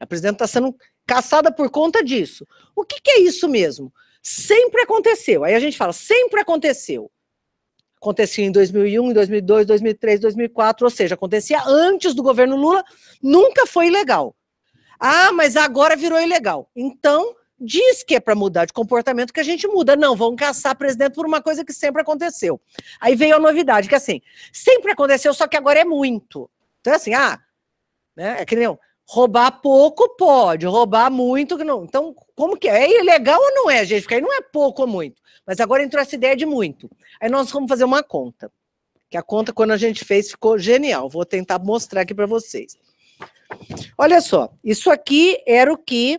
A presidenta está sendo caçada por conta disso. O que, que é isso mesmo? Sempre aconteceu. Aí a gente fala, sempre aconteceu. Acontecia em 2001, 2002, 2003, 2004, ou seja, acontecia antes do governo Lula, nunca foi ilegal. Ah, mas agora virou ilegal. Então, diz que é para mudar de comportamento que a gente muda. Não, vão caçar presidente por uma coisa que sempre aconteceu. Aí veio a novidade, que assim, sempre aconteceu, só que agora é muito. Então é assim, ah, né, é que nem roubar pouco pode, roubar muito não. Então, como que é? É ilegal ou não é, gente? Porque aí não é pouco ou muito. Mas agora entrou essa ideia de muito. Aí nós vamos fazer uma conta. Que a conta, quando a gente fez, ficou genial. Vou tentar mostrar aqui para vocês. Olha só, isso aqui era o que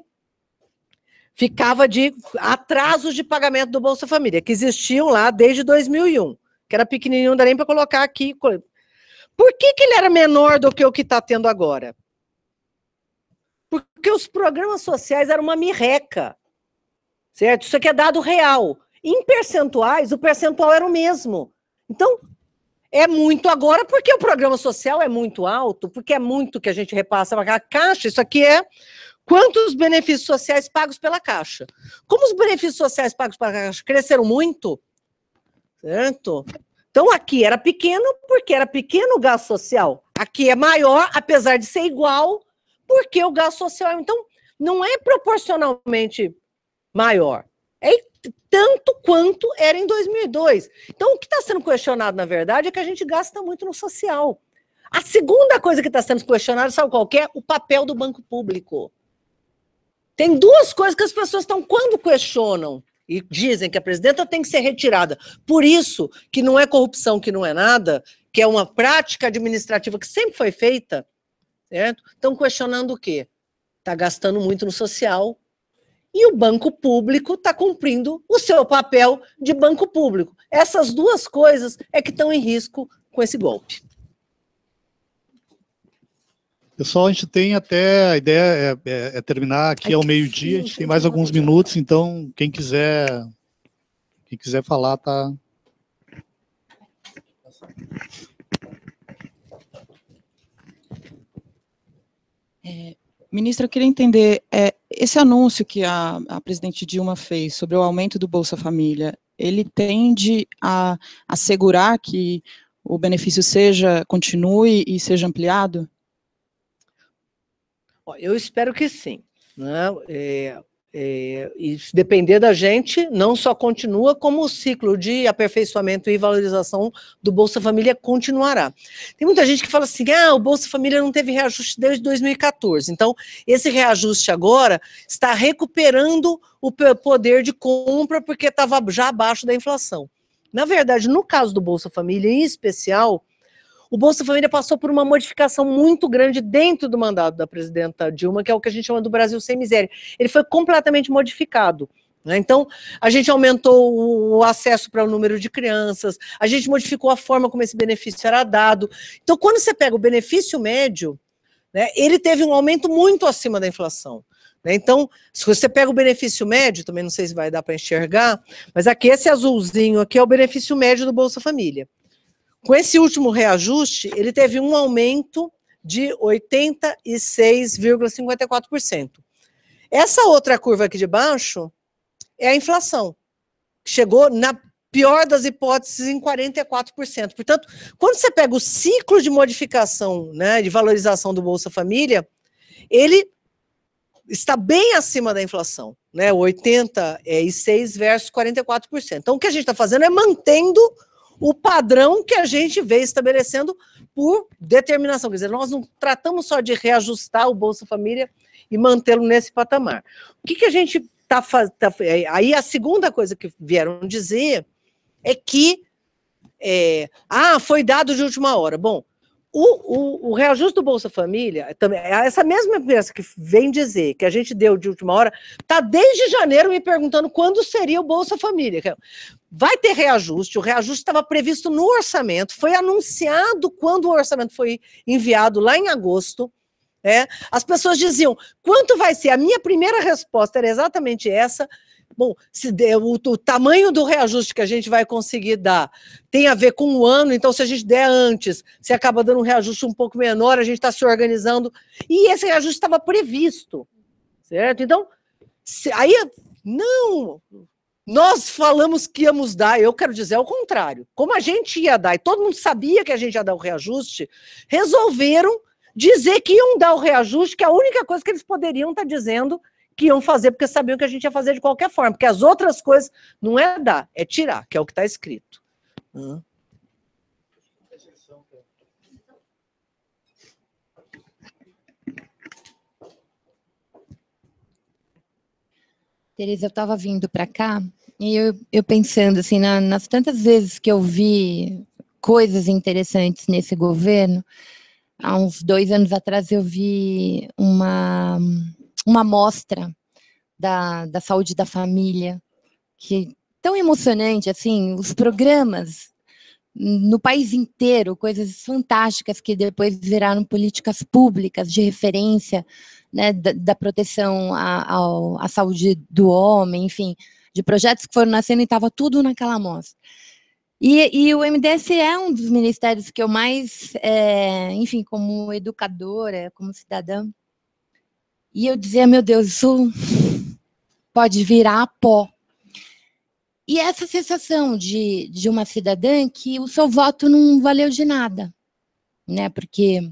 ficava de atrasos de pagamento do Bolsa Família, que existiam lá desde 2001, que era pequenininho, não dá nem para colocar aqui. Por que, que ele era menor do que o que está tendo agora? Porque os programas sociais eram uma mirreca, certo? Isso aqui é dado real. Em percentuais, o percentual era o mesmo. Então, é muito agora, porque o programa social é muito alto, porque é muito que a gente repassa para a caixa. Isso aqui é quantos benefícios sociais pagos pela Caixa. Como os benefícios sociais pagos pela Caixa cresceram muito, certo? Então aqui era pequeno porque era pequeno o gasto social. Aqui é maior, apesar de ser igual, porque o gasto social é- então não é proporcionalmente maior. É tanto quanto era em 2002. Então o que está sendo questionado na verdade é que a gente gasta muito no social. A segunda coisa que está sendo questionada, sabe qual é? O papel do banco público. Tem duas coisas que as pessoas estão, quando questionam e dizem que a presidenta tem que ser retirada, por isso que não é corrupção, que não é nada, que é uma prática administrativa que sempre foi feita, certo? Estão questionando o quê? Está gastando muito no social e o banco público está cumprindo o seu papel de banco público. Essas duas coisas é que estão em risco com esse golpe. Pessoal, a gente tem até a ideia é, é, é terminar aqui Ai, ao meio-dia. A gente tem mais alguns minutos, então quem quiser quem quiser falar tá. É, ministro, eu queria entender é, esse anúncio que a, a presidente Dilma fez sobre o aumento do Bolsa Família. Ele tende a assegurar que o benefício seja continue e seja ampliado? Eu espero que sim. Né? É, é, e se depender da gente, não só continua, como o ciclo de aperfeiçoamento e valorização do Bolsa Família continuará. Tem muita gente que fala assim: ah, o Bolsa Família não teve reajuste desde 2014. Então, esse reajuste agora está recuperando o poder de compra porque estava já abaixo da inflação. Na verdade, no caso do Bolsa Família, em especial, o Bolsa Família passou por uma modificação muito grande dentro do mandato da presidenta Dilma, que é o que a gente chama do Brasil sem miséria. Ele foi completamente modificado. Né? Então, a gente aumentou o acesso para o número de crianças, a gente modificou a forma como esse benefício era dado. Então, quando você pega o benefício médio, né, ele teve um aumento muito acima da inflação. Né? Então, se você pega o benefício médio, também não sei se vai dar para enxergar, mas aqui esse azulzinho aqui é o benefício médio do Bolsa Família. Com esse último reajuste, ele teve um aumento de 86,54%. Essa outra curva aqui de baixo é a inflação, que chegou na pior das hipóteses em 44%. Portanto, quando você pega o ciclo de modificação, né, de valorização do Bolsa Família, ele está bem acima da inflação, né? 86 versus 44%. Então, o que a gente está fazendo é mantendo o padrão que a gente vê estabelecendo por determinação. Quer dizer, nós não tratamos só de reajustar o Bolsa Família e mantê-lo nesse patamar. O que, que a gente está fazendo? Tá, tá é, aí a segunda coisa que vieram dizer é que é, ah, foi dado de última hora. Bom, o, o, o, reajuste do Bolsa Família, é também, é essa mesma empresa que vem dizer que a gente deu de última hora, está desde janeiro me perguntando quando seria o Bolsa Família. Vai ter reajuste, o reajuste estava previsto no orçamento, foi anunciado quando o orçamento foi enviado lá em agosto. Né? As pessoas diziam: quanto vai ser? A minha primeira resposta era exatamente essa. Bom, se der, o, o tamanho do reajuste que a gente vai conseguir dar tem a ver com o ano, então se a gente der antes, se acaba dando um reajuste um pouco menor, a gente está se organizando. E esse reajuste estava previsto, certo? Então, se, aí, não, nós falamos que íamos dar, eu quero dizer é o contrário. Como a gente ia dar, e todo mundo sabia que a gente ia dar o reajuste, resolveram dizer que iam dar o reajuste, que é a única coisa que eles poderiam estar tá dizendo que iam fazer, porque sabiam que a gente ia fazer de qualquer forma, porque as outras coisas não é dar, é tirar, que é o que está escrito. Hum. Tereza, eu estava vindo para cá e eu, eu pensando assim na, nas tantas vezes que eu vi coisas interessantes nesse governo. Há uns dois anos atrás eu vi uma uma amostra da, da saúde da família, que tão emocionante, assim, os programas no país inteiro, coisas fantásticas que depois viraram políticas públicas de referência, né, da, da proteção à, ao, à saúde do homem, enfim, de projetos que foram nascendo e estava tudo naquela amostra. E, e, o MDS é um dos ministérios que eu mais, é, enfim, como educadora, como cidadã, e eu dizia, meu Deus, isso pode virar pó. E essa sensação de, de uma cidadã que o seu voto não valeu de nada, né? Porque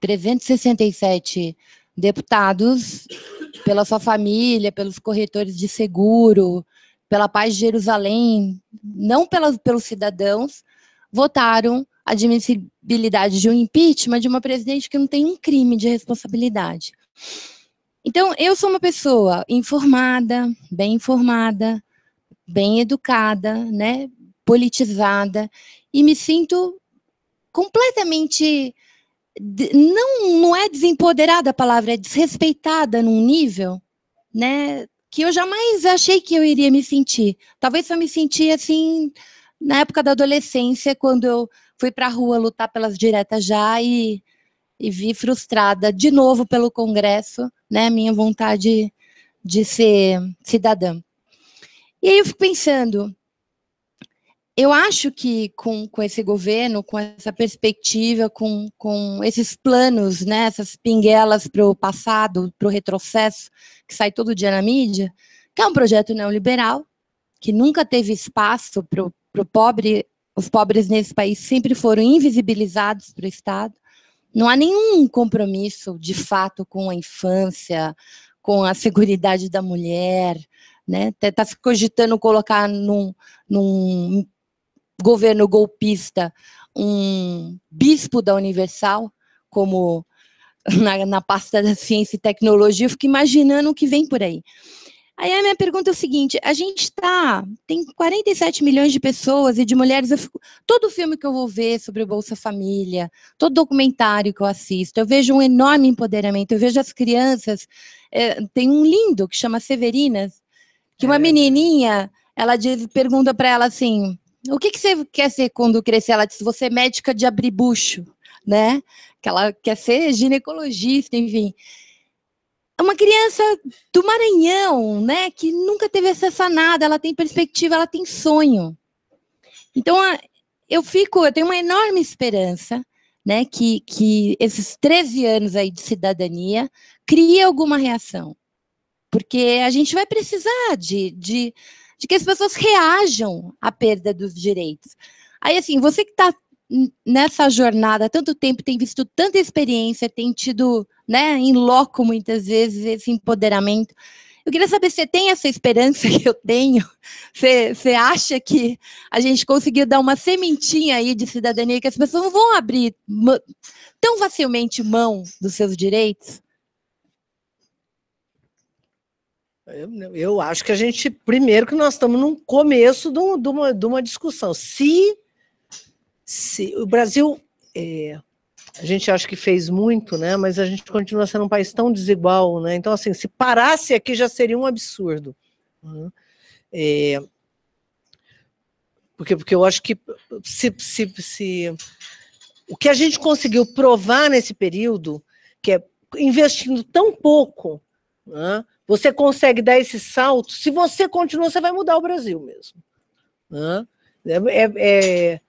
367 deputados, pela sua família, pelos corretores de seguro, pela paz de Jerusalém, não pelas, pelos cidadãos, votaram a admissibilidade de um impeachment de uma presidente que não tem um crime de responsabilidade. Então, eu sou uma pessoa informada, bem informada, bem educada, né? politizada, e me sinto completamente. Não, não é desempoderada a palavra, é desrespeitada num nível né, que eu jamais achei que eu iria me sentir. Talvez eu me senti assim na época da adolescência, quando eu fui para a rua lutar pelas diretas já e e vi frustrada de novo pelo Congresso, né, minha vontade de ser cidadã. E aí eu fico pensando, eu acho que com, com esse governo, com essa perspectiva, com, com esses planos, né, essas pinguelas para o passado, para o retrocesso, que sai todo dia na mídia, que é um projeto neoliberal, que nunca teve espaço para o pobre, os pobres nesse país sempre foram invisibilizados para o Estado, não há nenhum compromisso, de fato, com a infância, com a segurança da mulher, né? Está tá se cogitando colocar num, num governo golpista um bispo da Universal, como na, na, pasta da ciência e tecnologia, eu fico imaginando o que vem por aí. Aí a minha pergunta é o seguinte: a gente está tem 47 milhões de pessoas e de mulheres. Eu fico, todo filme que eu vou ver sobre o Bolsa Família, todo documentário que eu assisto, eu vejo um enorme empoderamento. Eu vejo as crianças. É, tem um lindo que chama Severinas, que uma é. menininha, ela diz, pergunta para ela assim: o que, que você quer ser quando crescer? Ela diz: você é médica de bucho, né? Que ela quer ser ginecologista, enfim. É uma criança do Maranhão, né, que nunca teve acesso a nada, ela tem perspectiva, ela tem sonho. Então, eu fico, eu tenho uma enorme esperança, né, que, que esses 13 anos aí de cidadania crie alguma reação. Porque a gente vai precisar de, de, de que as pessoas reajam à perda dos direitos. Aí, assim, você que está nessa jornada tanto tempo, tem visto tanta experiência, tem tido, né, em loco muitas vezes esse empoderamento. Eu queria saber se você tem essa esperança que eu tenho. Você, você acha que a gente conseguiu dar uma sementinha aí de cidadania que as pessoas não vão abrir tão facilmente mão dos seus direitos? Eu, eu acho que a gente, primeiro que nós estamos no começo de, de, uma, de uma discussão. Se se o Brasil, é, a gente acha que fez muito, né? Mas a gente continua sendo um país tão desigual, né? Então assim, se parasse aqui já seria um absurdo. Né? É, porque, porque eu acho que se, se, se o que a gente conseguiu provar nesse período, que é investindo tão pouco, né, você consegue dar esse salto. Se você continua, você vai mudar o Brasil mesmo. Né? É, é,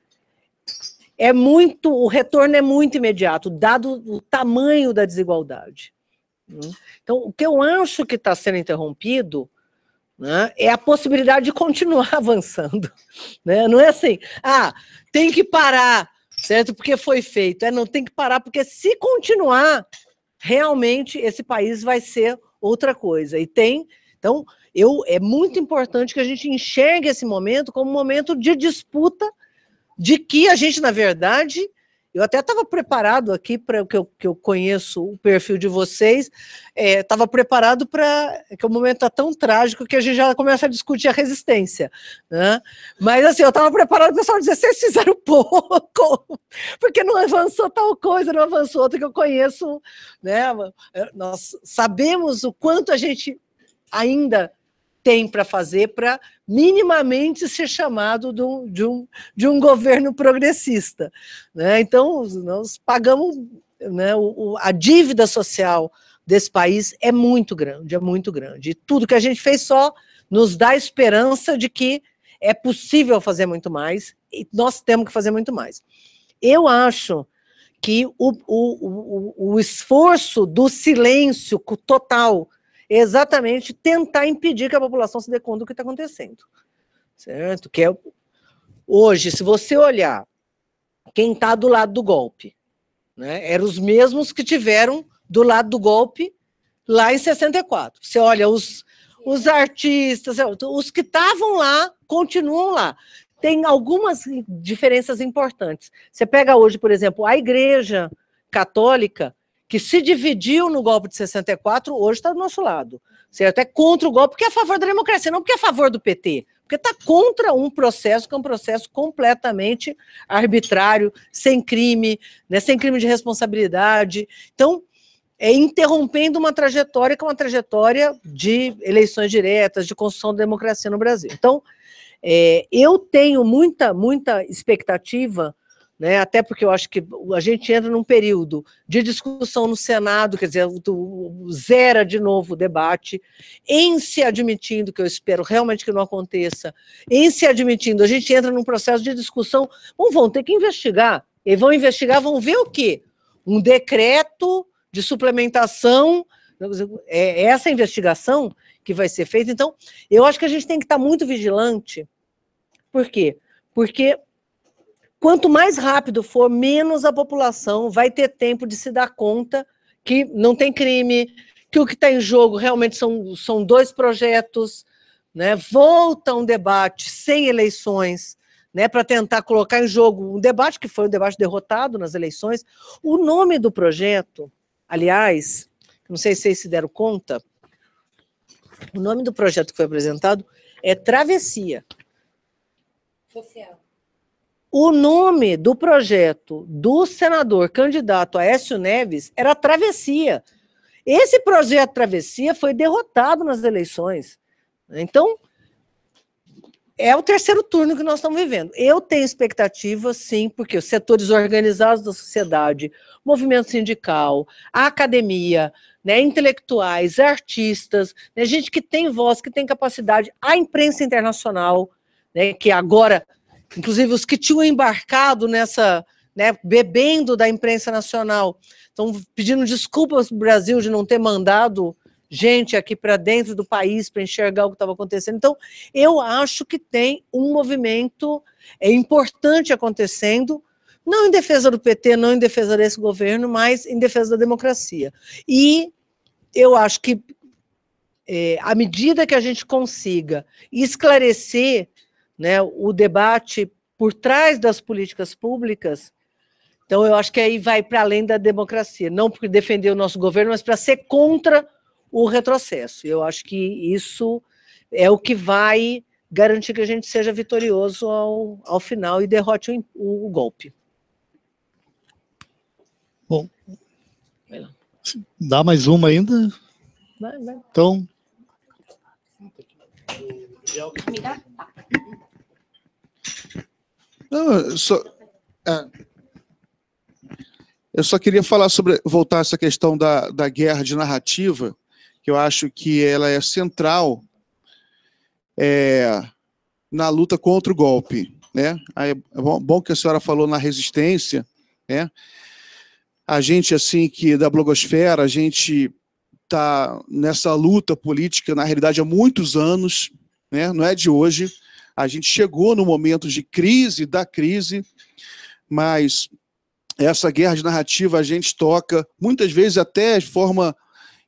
é muito, o retorno é muito imediato, dado o tamanho da desigualdade. Né? Então, o que eu acho que está sendo interrompido né, é a possibilidade de continuar avançando. Né? Não é assim, ah, tem que parar, certo? Porque foi feito. É, não tem que parar, porque se continuar, realmente esse país vai ser outra coisa. E tem, então, eu, é muito importante que a gente enxergue esse momento como um momento de disputa de que a gente, na verdade, eu até estava preparado aqui para o que, que, eu conheço o perfil de vocês, estava é, preparado para que o momento está tão trágico que a gente já começa a discutir a resistência. Né? Mas assim, eu estava preparado para o pessoal dizer, vocês fizeram pouco, porque não avançou tal coisa, não avançou outra que eu conheço. Né? Nós sabemos o quanto a gente ainda tem para fazer para minimamente ser chamado de um, de um, de um governo progressista. Né? Então, nós pagamos né, o, a dívida social desse país é muito grande, é muito grande. E tudo que a gente fez só nos dá esperança de que é possível fazer muito mais, e nós temos que fazer muito mais. Eu acho que o, o, o, o esforço do silêncio total exatamente tentar impedir que a população se dê conta do que está acontecendo. Certo? Que é, hoje, se você olhar quem está do lado do golpe, né, eram os mesmos que tiveram do lado do golpe lá em 64. Você olha os, os artistas, é, os que estavam lá continuam lá. Tem algumas diferenças importantes. Você pega hoje, por exemplo, a Igreja Católica que se dividiu no golpe de 64, hoje está do nosso lado. Certo? É contra o golpe, porque é a favor da democracia, não porque é a favor do PT. Porque está contra um processo que é um processo completamente arbitrário, sem crime, né, sem crime de responsabilidade. Então, é interrompendo uma trajetória que é uma trajetória de eleições diretas, de construção da democracia no Brasil. Então, é, eu tenho muita, muita expectativa né? Até porque eu acho que a gente entra num período de discussão no Senado, quer dizer, zera de novo o debate, em se admitindo, que eu espero realmente que não aconteça, em se admitindo, a gente entra num processo de discussão, bom, vão ter que investigar, e vão investigar, vão ver o quê? Um decreto de suplementação, né, é essa investigação que vai ser feita, então, eu acho que a gente tem que estar muito vigilante, por quê? Porque Quanto mais rápido for, menos a população vai ter tempo de se dar conta que não tem crime, que o que está em jogo realmente são, são dois projetos. Né? Volta um debate sem eleições. Né, para tentar colocar em jogo um debate que foi um debate derrotado nas eleições. O nome do projeto, aliás, não sei se vocês se deram conta, o nome do projeto que foi apresentado é Travessia Social. O nome do projeto do senador candidato Aécio Neves era Travessia. Esse projeto Travessia foi derrotado nas eleições. Então, é o terceiro turno que nós estamos vivendo. Eu tenho expectativa, sim, porque os setores organizados da sociedade, movimento sindical, a academia, né, intelectuais, artistas, né, gente que tem voz, que tem capacidade, a imprensa internacional, né, que agora Inclusive, os que tinham embarcado nessa, né, bebendo da imprensa nacional, estão pedindo desculpas para o Brasil de não ter mandado gente aqui para dentro do país para enxergar o que estava acontecendo. Então, eu acho que tem um movimento é, importante acontecendo, não em defesa do PT, não em defesa desse governo, mas em defesa da democracia. E eu acho que, é, à medida que a gente consiga esclarecer né, o debate por trás das políticas públicas. Então, eu acho que aí vai para além da democracia, não por defender o nosso governo, mas para ser contra o retrocesso. Eu acho que isso é o que vai garantir que a gente seja vitorioso ao, ao final e derrote o, o, o golpe. Bom, dá mais uma ainda? Vai, vai. Então. Me dá? Tá. Não, eu só, é, eu só queria falar sobre, voltar a essa questão da, da guerra de narrativa, que eu acho que ela é central é, na luta contra o golpe. Né? É bom que a senhora falou na resistência, né? A gente, assim, que da blogosfera, a gente está nessa luta política, na realidade, há muitos anos, né? não é de hoje. A gente chegou no momento de crise da crise, mas essa guerra de narrativa a gente toca muitas vezes até de forma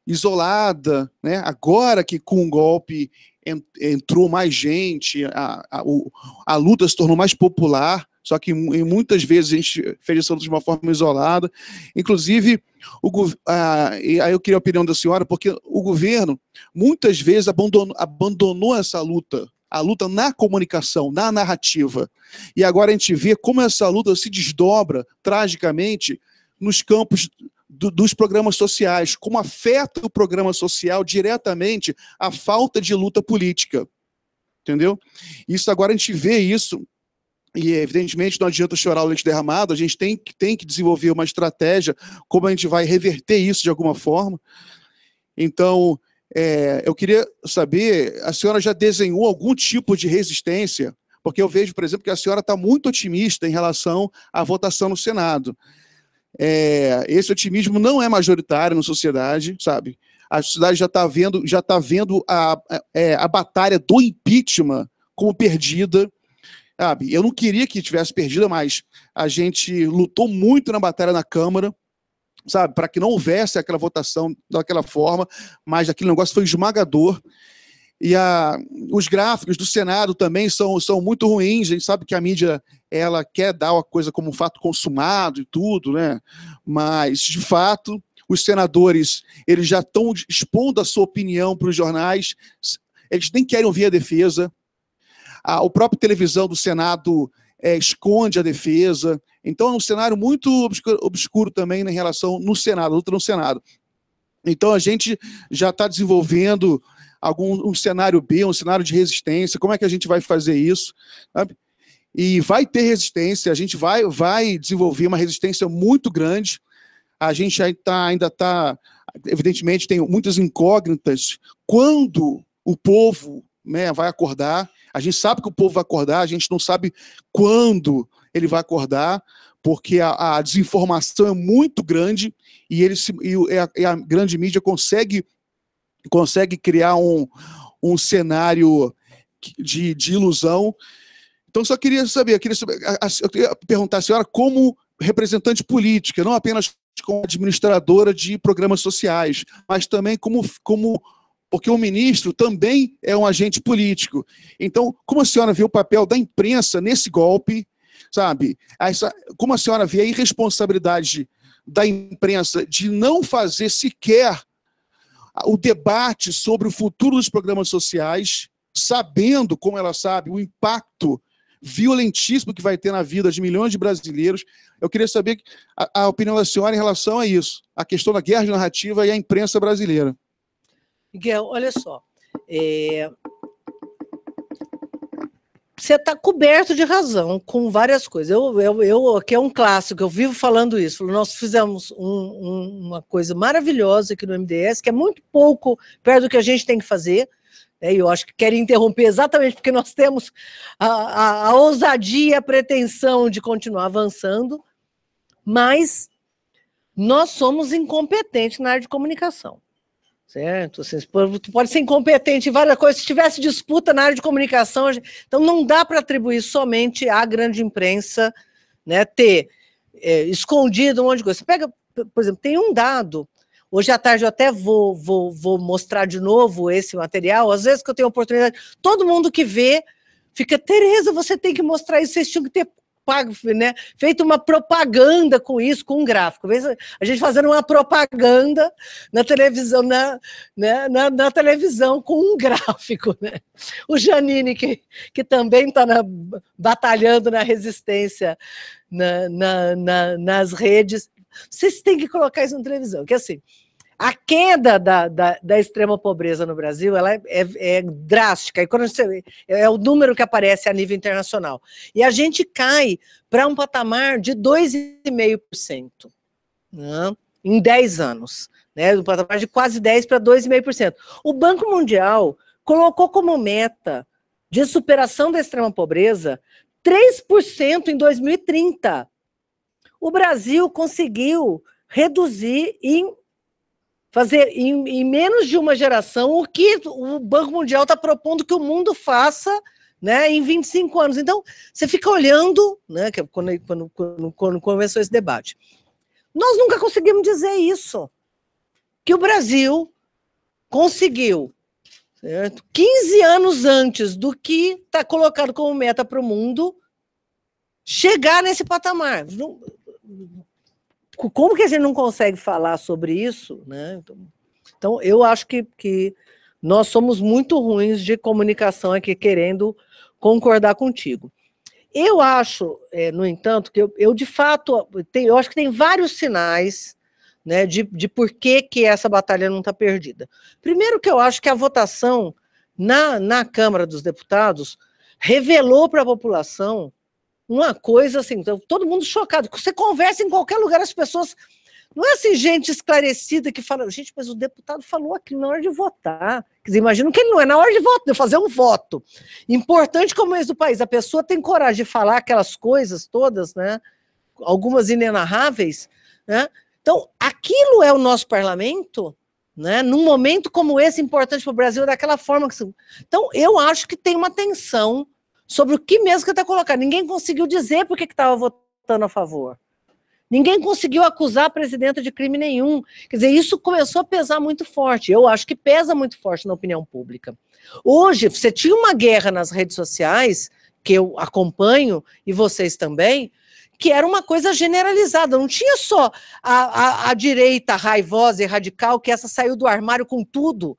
isolada, né? Agora que com o um golpe entrou mais gente, a, a, a, luta se tornou mais popular, só que em muitas vezes a gente fez essa luta de uma forma isolada. Inclusive, o, aí eu queria a opinião da senhora, porque o governo muitas vezes abandonou, abandonou essa luta a luta na comunicação, na narrativa. E agora a gente vê como essa luta se desdobra tragicamente nos campos do, dos programas sociais, como afeta o programa social diretamente a falta de luta política. Entendeu? Isso agora a gente vê isso e evidentemente não adianta chorar o leite derramado, a gente tem, tem que desenvolver uma estratégia, como a gente vai reverter isso de alguma forma. Então, é, eu queria saber, a senhora já desenhou algum tipo de resistência? Porque eu vejo, por exemplo, que a senhora está muito otimista em relação à votação no Senado. É, esse otimismo não é majoritário na sociedade, sabe? A sociedade já está vendo, já tá vendo a, a, é, a batalha do impeachment como perdida. Sabe? Eu não queria que tivesse perdida, mas a gente lutou muito na batalha na Câmara sabe, para que não houvesse aquela votação daquela forma, mas aquele negócio foi esmagador. E a, os gráficos do Senado também são, são muito ruins. A gente sabe que a mídia ela quer dar a coisa como um fato consumado e tudo, né? Mas, de fato, os senadores eles já estão expondo a sua opinião para os jornais, eles nem querem ouvir a defesa. o próprio televisão do Senado é, esconde a defesa. Então é um cenário muito obscuro, obscuro também em relação no Senado, luta no Senado. Então a gente já está desenvolvendo algum um cenário B, um cenário de resistência. Como é que a gente vai fazer isso? Sabe? E vai ter resistência. A gente vai vai desenvolver uma resistência muito grande. A gente tá, ainda está, evidentemente, tem muitas incógnitas. Quando o povo né, vai acordar? A gente sabe que o povo vai acordar, a gente não sabe quando ele vai acordar, porque a, a desinformação é muito grande e, ele se, e, a, e a grande mídia consegue, consegue criar um, um cenário de, de ilusão. Então, só queria saber, queria, saber, eu queria perguntar à senhora como representante política, não apenas como administradora de programas sociais, mas também como, como porque o ministro também é um agente político. Então, como a senhora vê o papel da imprensa nesse golpe, sabe? Essa, como a senhora vê a irresponsabilidade da imprensa de não fazer sequer o debate sobre o futuro dos programas sociais, sabendo, como ela sabe, o impacto violentíssimo que vai ter na vida de milhões de brasileiros. Eu queria saber a, a opinião da senhora em relação a isso, a questão da guerra de narrativa e a imprensa brasileira. Miguel, olha só. É... Você está coberto de razão com várias coisas. Eu, eu, eu, aqui é um clássico, eu vivo falando isso. Nós fizemos um, um, uma coisa maravilhosa aqui no MDS, que é muito pouco perto do que a gente tem que fazer. Né? E eu acho que quero interromper exatamente porque nós temos a, a, a ousadia, a pretensão de continuar avançando, mas nós somos incompetentes na área de comunicação. Certo? Assim, tu pode ser incompetente em várias coisas. Se tivesse disputa na área de comunicação, então não dá para atribuir somente à grande imprensa né, ter é, escondido um monte de coisa. Você pega, por exemplo, tem um dado. Hoje à tarde eu até vou, vou, vou mostrar de novo esse material. Às vezes que eu tenho oportunidade, todo mundo que vê fica, Tereza, você tem que mostrar isso, vocês tinham que ter né, feito uma propaganda com isso, com um gráfico. A gente fazendo uma propaganda na televisão, na, né, na, na, televisão com um gráfico. Né? O Janine, que, que também está batalhando na resistência na, na, nas redes. Vocês têm que colocar isso na televisão, que assim, a queda da, da, da, extrema pobreza no Brasil ela é, é, é drástica. E quando você, é, é o número que aparece a nível internacional. E a gente cai para um patamar de 2,5% né, em 10 anos. Né, um patamar de quase 10% para 2,5%. O Banco Mundial colocou como meta de superação da extrema pobreza 3% em 2030. O Brasil conseguiu reduzir em fazer em, em menos de uma geração o que o Banco Mundial está propondo que o mundo faça né, em 25 anos. Então, você fica olhando, né, que é quando, quando, quando, quando começou esse debate. Nós nunca conseguimos dizer isso. Que o Brasil conseguiu, certo? 15 anos antes do que está colocado como meta para o mundo, chegar nesse patamar como que a gente não consegue falar sobre isso? Né? Então, então eu acho que, que nós somos muito ruins de comunicação aqui, querendo concordar contigo. Eu acho, é, no entanto, que eu, eu de fato, tem, eu acho que tem vários sinais né, de, de por que, que essa batalha não está perdida. Primeiro que eu acho que a votação na, na Câmara dos Deputados revelou para a população uma coisa assim, então, todo mundo chocado. Você conversa em qualquer lugar, as pessoas. Não é assim, gente esclarecida que fala, gente, mas o deputado falou aqui na hora de votar. Quer dizer, imagino que ele não é na hora de votar, de fazer um voto. Importante como esse é do país, a pessoa tem coragem de falar aquelas coisas todas, né? Algumas inenarráveis, né? Então, aquilo é o nosso parlamento, né? Num momento como esse importante para o Brasil, daquela forma que. Então, eu acho que tem uma tensão sobre o que mesmo que está colocando. Ninguém conseguiu dizer por que estava votando a favor. Ninguém conseguiu acusar a presidenta de crime nenhum. Quer dizer, isso começou a pesar muito forte. Eu acho que pesa muito forte na opinião pública. Hoje, você tinha uma guerra nas redes sociais, que eu acompanho, e vocês também, que era uma coisa generalizada. Não tinha só a, a, a direita raivosa e radical, que essa saiu do armário com tudo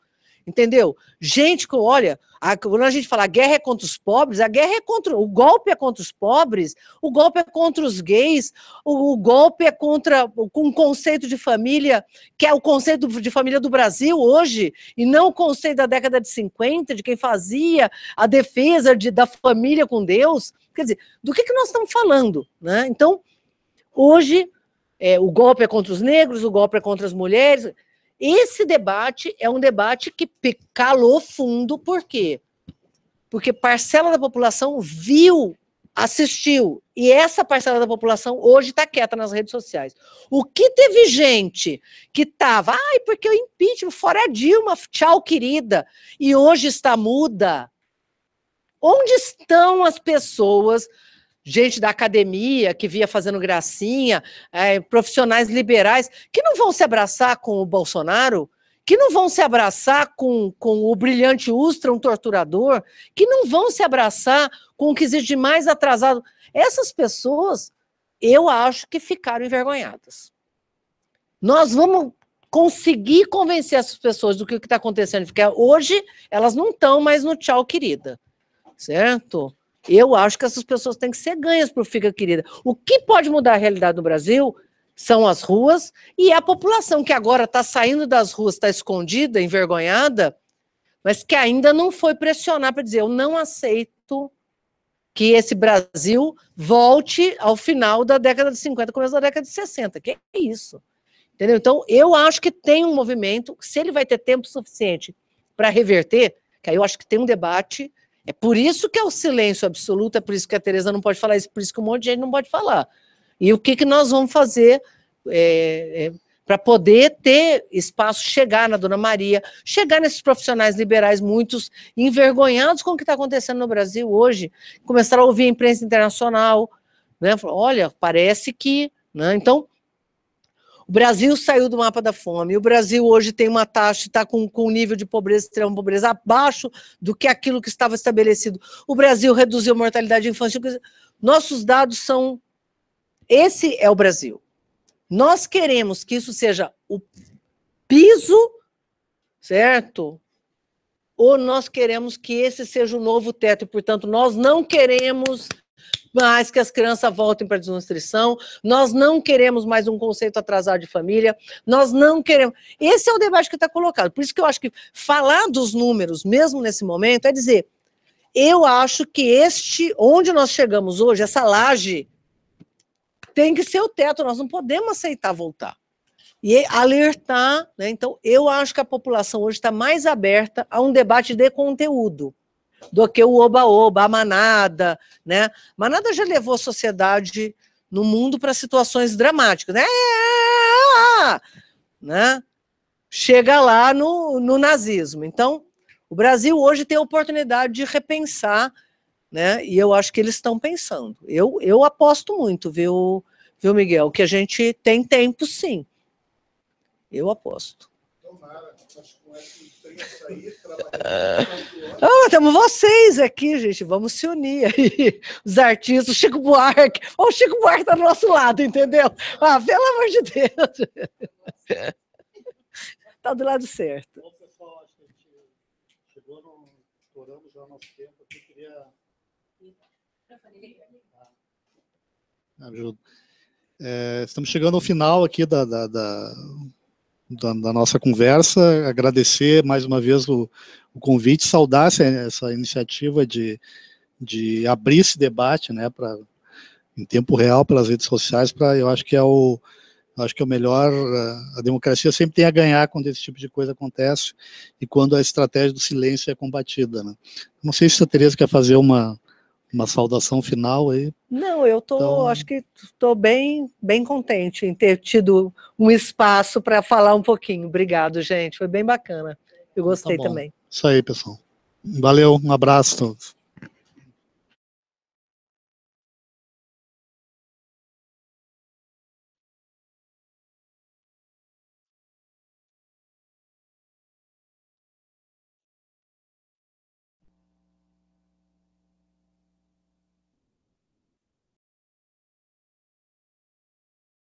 entendeu? Gente, olha, a, quando a gente fala a guerra é contra os pobres, a guerra é contra. O golpe é contra os pobres, o golpe é contra os gays, o, o golpe é contra um conceito de família, que é o conceito de família do Brasil hoje, e não o conceito da década de 50, de quem fazia a defesa de, da família com Deus. Quer dizer, do que, que nós estamos falando? Né? Então, hoje. É, o golpe é contra os negros, o golpe é contra as mulheres. Esse debate é um debate que calou fundo, por quê? Porque parcela da população viu, assistiu, e essa parcela da população hoje está quieta nas redes sociais. O que teve gente que estava, ai, porque o impeachment, fora Dilma, tchau, querida, e hoje está muda. Onde estão as pessoas gente da academia que via fazendo gracinha, é, profissionais liberais, que não vão se abraçar com o Bolsonaro, que não vão se abraçar com, com o brilhante Ustra, um torturador, que não vão se abraçar com o que existe de mais atrasado. Essas pessoas, eu acho que ficaram envergonhadas. Nós vamos conseguir convencer essas pessoas do que está acontecendo, porque hoje elas não estão mais no tchau, querida, certo? Eu acho que essas pessoas têm que ser ganhas por Fica Querida. O que pode mudar a realidade no Brasil são as ruas e a população que agora está saindo das ruas, está escondida, envergonhada, mas que ainda não foi pressionar para dizer: eu não aceito que esse Brasil volte ao final da década de 50, começo da década de 60. Que é isso? Entendeu? Então, eu acho que tem um movimento, se ele vai ter tempo suficiente para reverter, que aí eu acho que tem um debate é por isso que é o silêncio absoluto, é por isso que a Tereza não pode falar isso, é por isso que um monte de gente não pode falar. E o que, que nós vamos fazer é, é, para poder ter espaço, chegar na Dona Maria, chegar nesses profissionais liberais, muitos envergonhados com o que está acontecendo no Brasil hoje, começaram a ouvir a imprensa internacional, né? Olha, parece que. Né? Então, o Brasil saiu do mapa da fome. O Brasil hoje tem uma taxa, está com, com um nível de pobreza, extrema pobreza, abaixo do que aquilo que estava estabelecido. O Brasil reduziu a mortalidade infantil. Nossos dados são. Esse é o Brasil. Nós queremos que isso seja o piso, certo? Ou nós queremos que esse seja o novo teto. E, portanto, nós não queremos mas que as crianças voltem para a desnutrição. Nós não queremos mais um conceito atrasado de família. Nós não queremos. Esse é o debate que está colocado. Por isso que eu acho que falar dos números, mesmo nesse momento, é dizer: eu acho que este, onde nós chegamos hoje, essa laje, tem que ser o teto. Nós não podemos aceitar voltar e alertar. Né? Então, eu acho que a população hoje está mais aberta a um debate de conteúdo do que o oba-oba, a manada, né? Manada já levou a sociedade no mundo para situações dramáticas, né? né? Chega lá no, no nazismo. Então, o Brasil hoje tem a oportunidade de repensar, né? E eu acho que eles estão pensando. Eu, eu aposto muito, viu, viu, Miguel, que a gente tem tempo sim. Eu aposto. Ah, ah, temos vocês aqui, gente. Vamos se unir aí. Os artistas, o Chico Buarque. o Chico Buarque está do nosso lado, entendeu? Ah, pelo amor de Deus. Está do lado certo. Bom, pessoal, acho que a gente chegou no. Estouramos já o nosso tempo. Eu queria. Ajuda. É, estamos chegando ao final aqui da, da, da, da, da, nossa conversa, agradecer mais uma vez o, o convite, saudar essa, essa iniciativa de, de abrir esse debate, né, para em tempo real pelas redes sociais, para eu acho que é o acho que é o melhor. A democracia sempre tem a ganhar quando esse tipo de coisa acontece e quando a estratégia do silêncio é combatida. Né? Não sei se a Tereza quer fazer uma uma saudação final aí. Não, eu tô, então... acho que estou bem, bem contente em ter tido um espaço para falar um pouquinho. Obrigado, gente. Foi bem bacana. Eu então tá gostei tá também. Isso aí, pessoal. Valeu, um abraço a todos.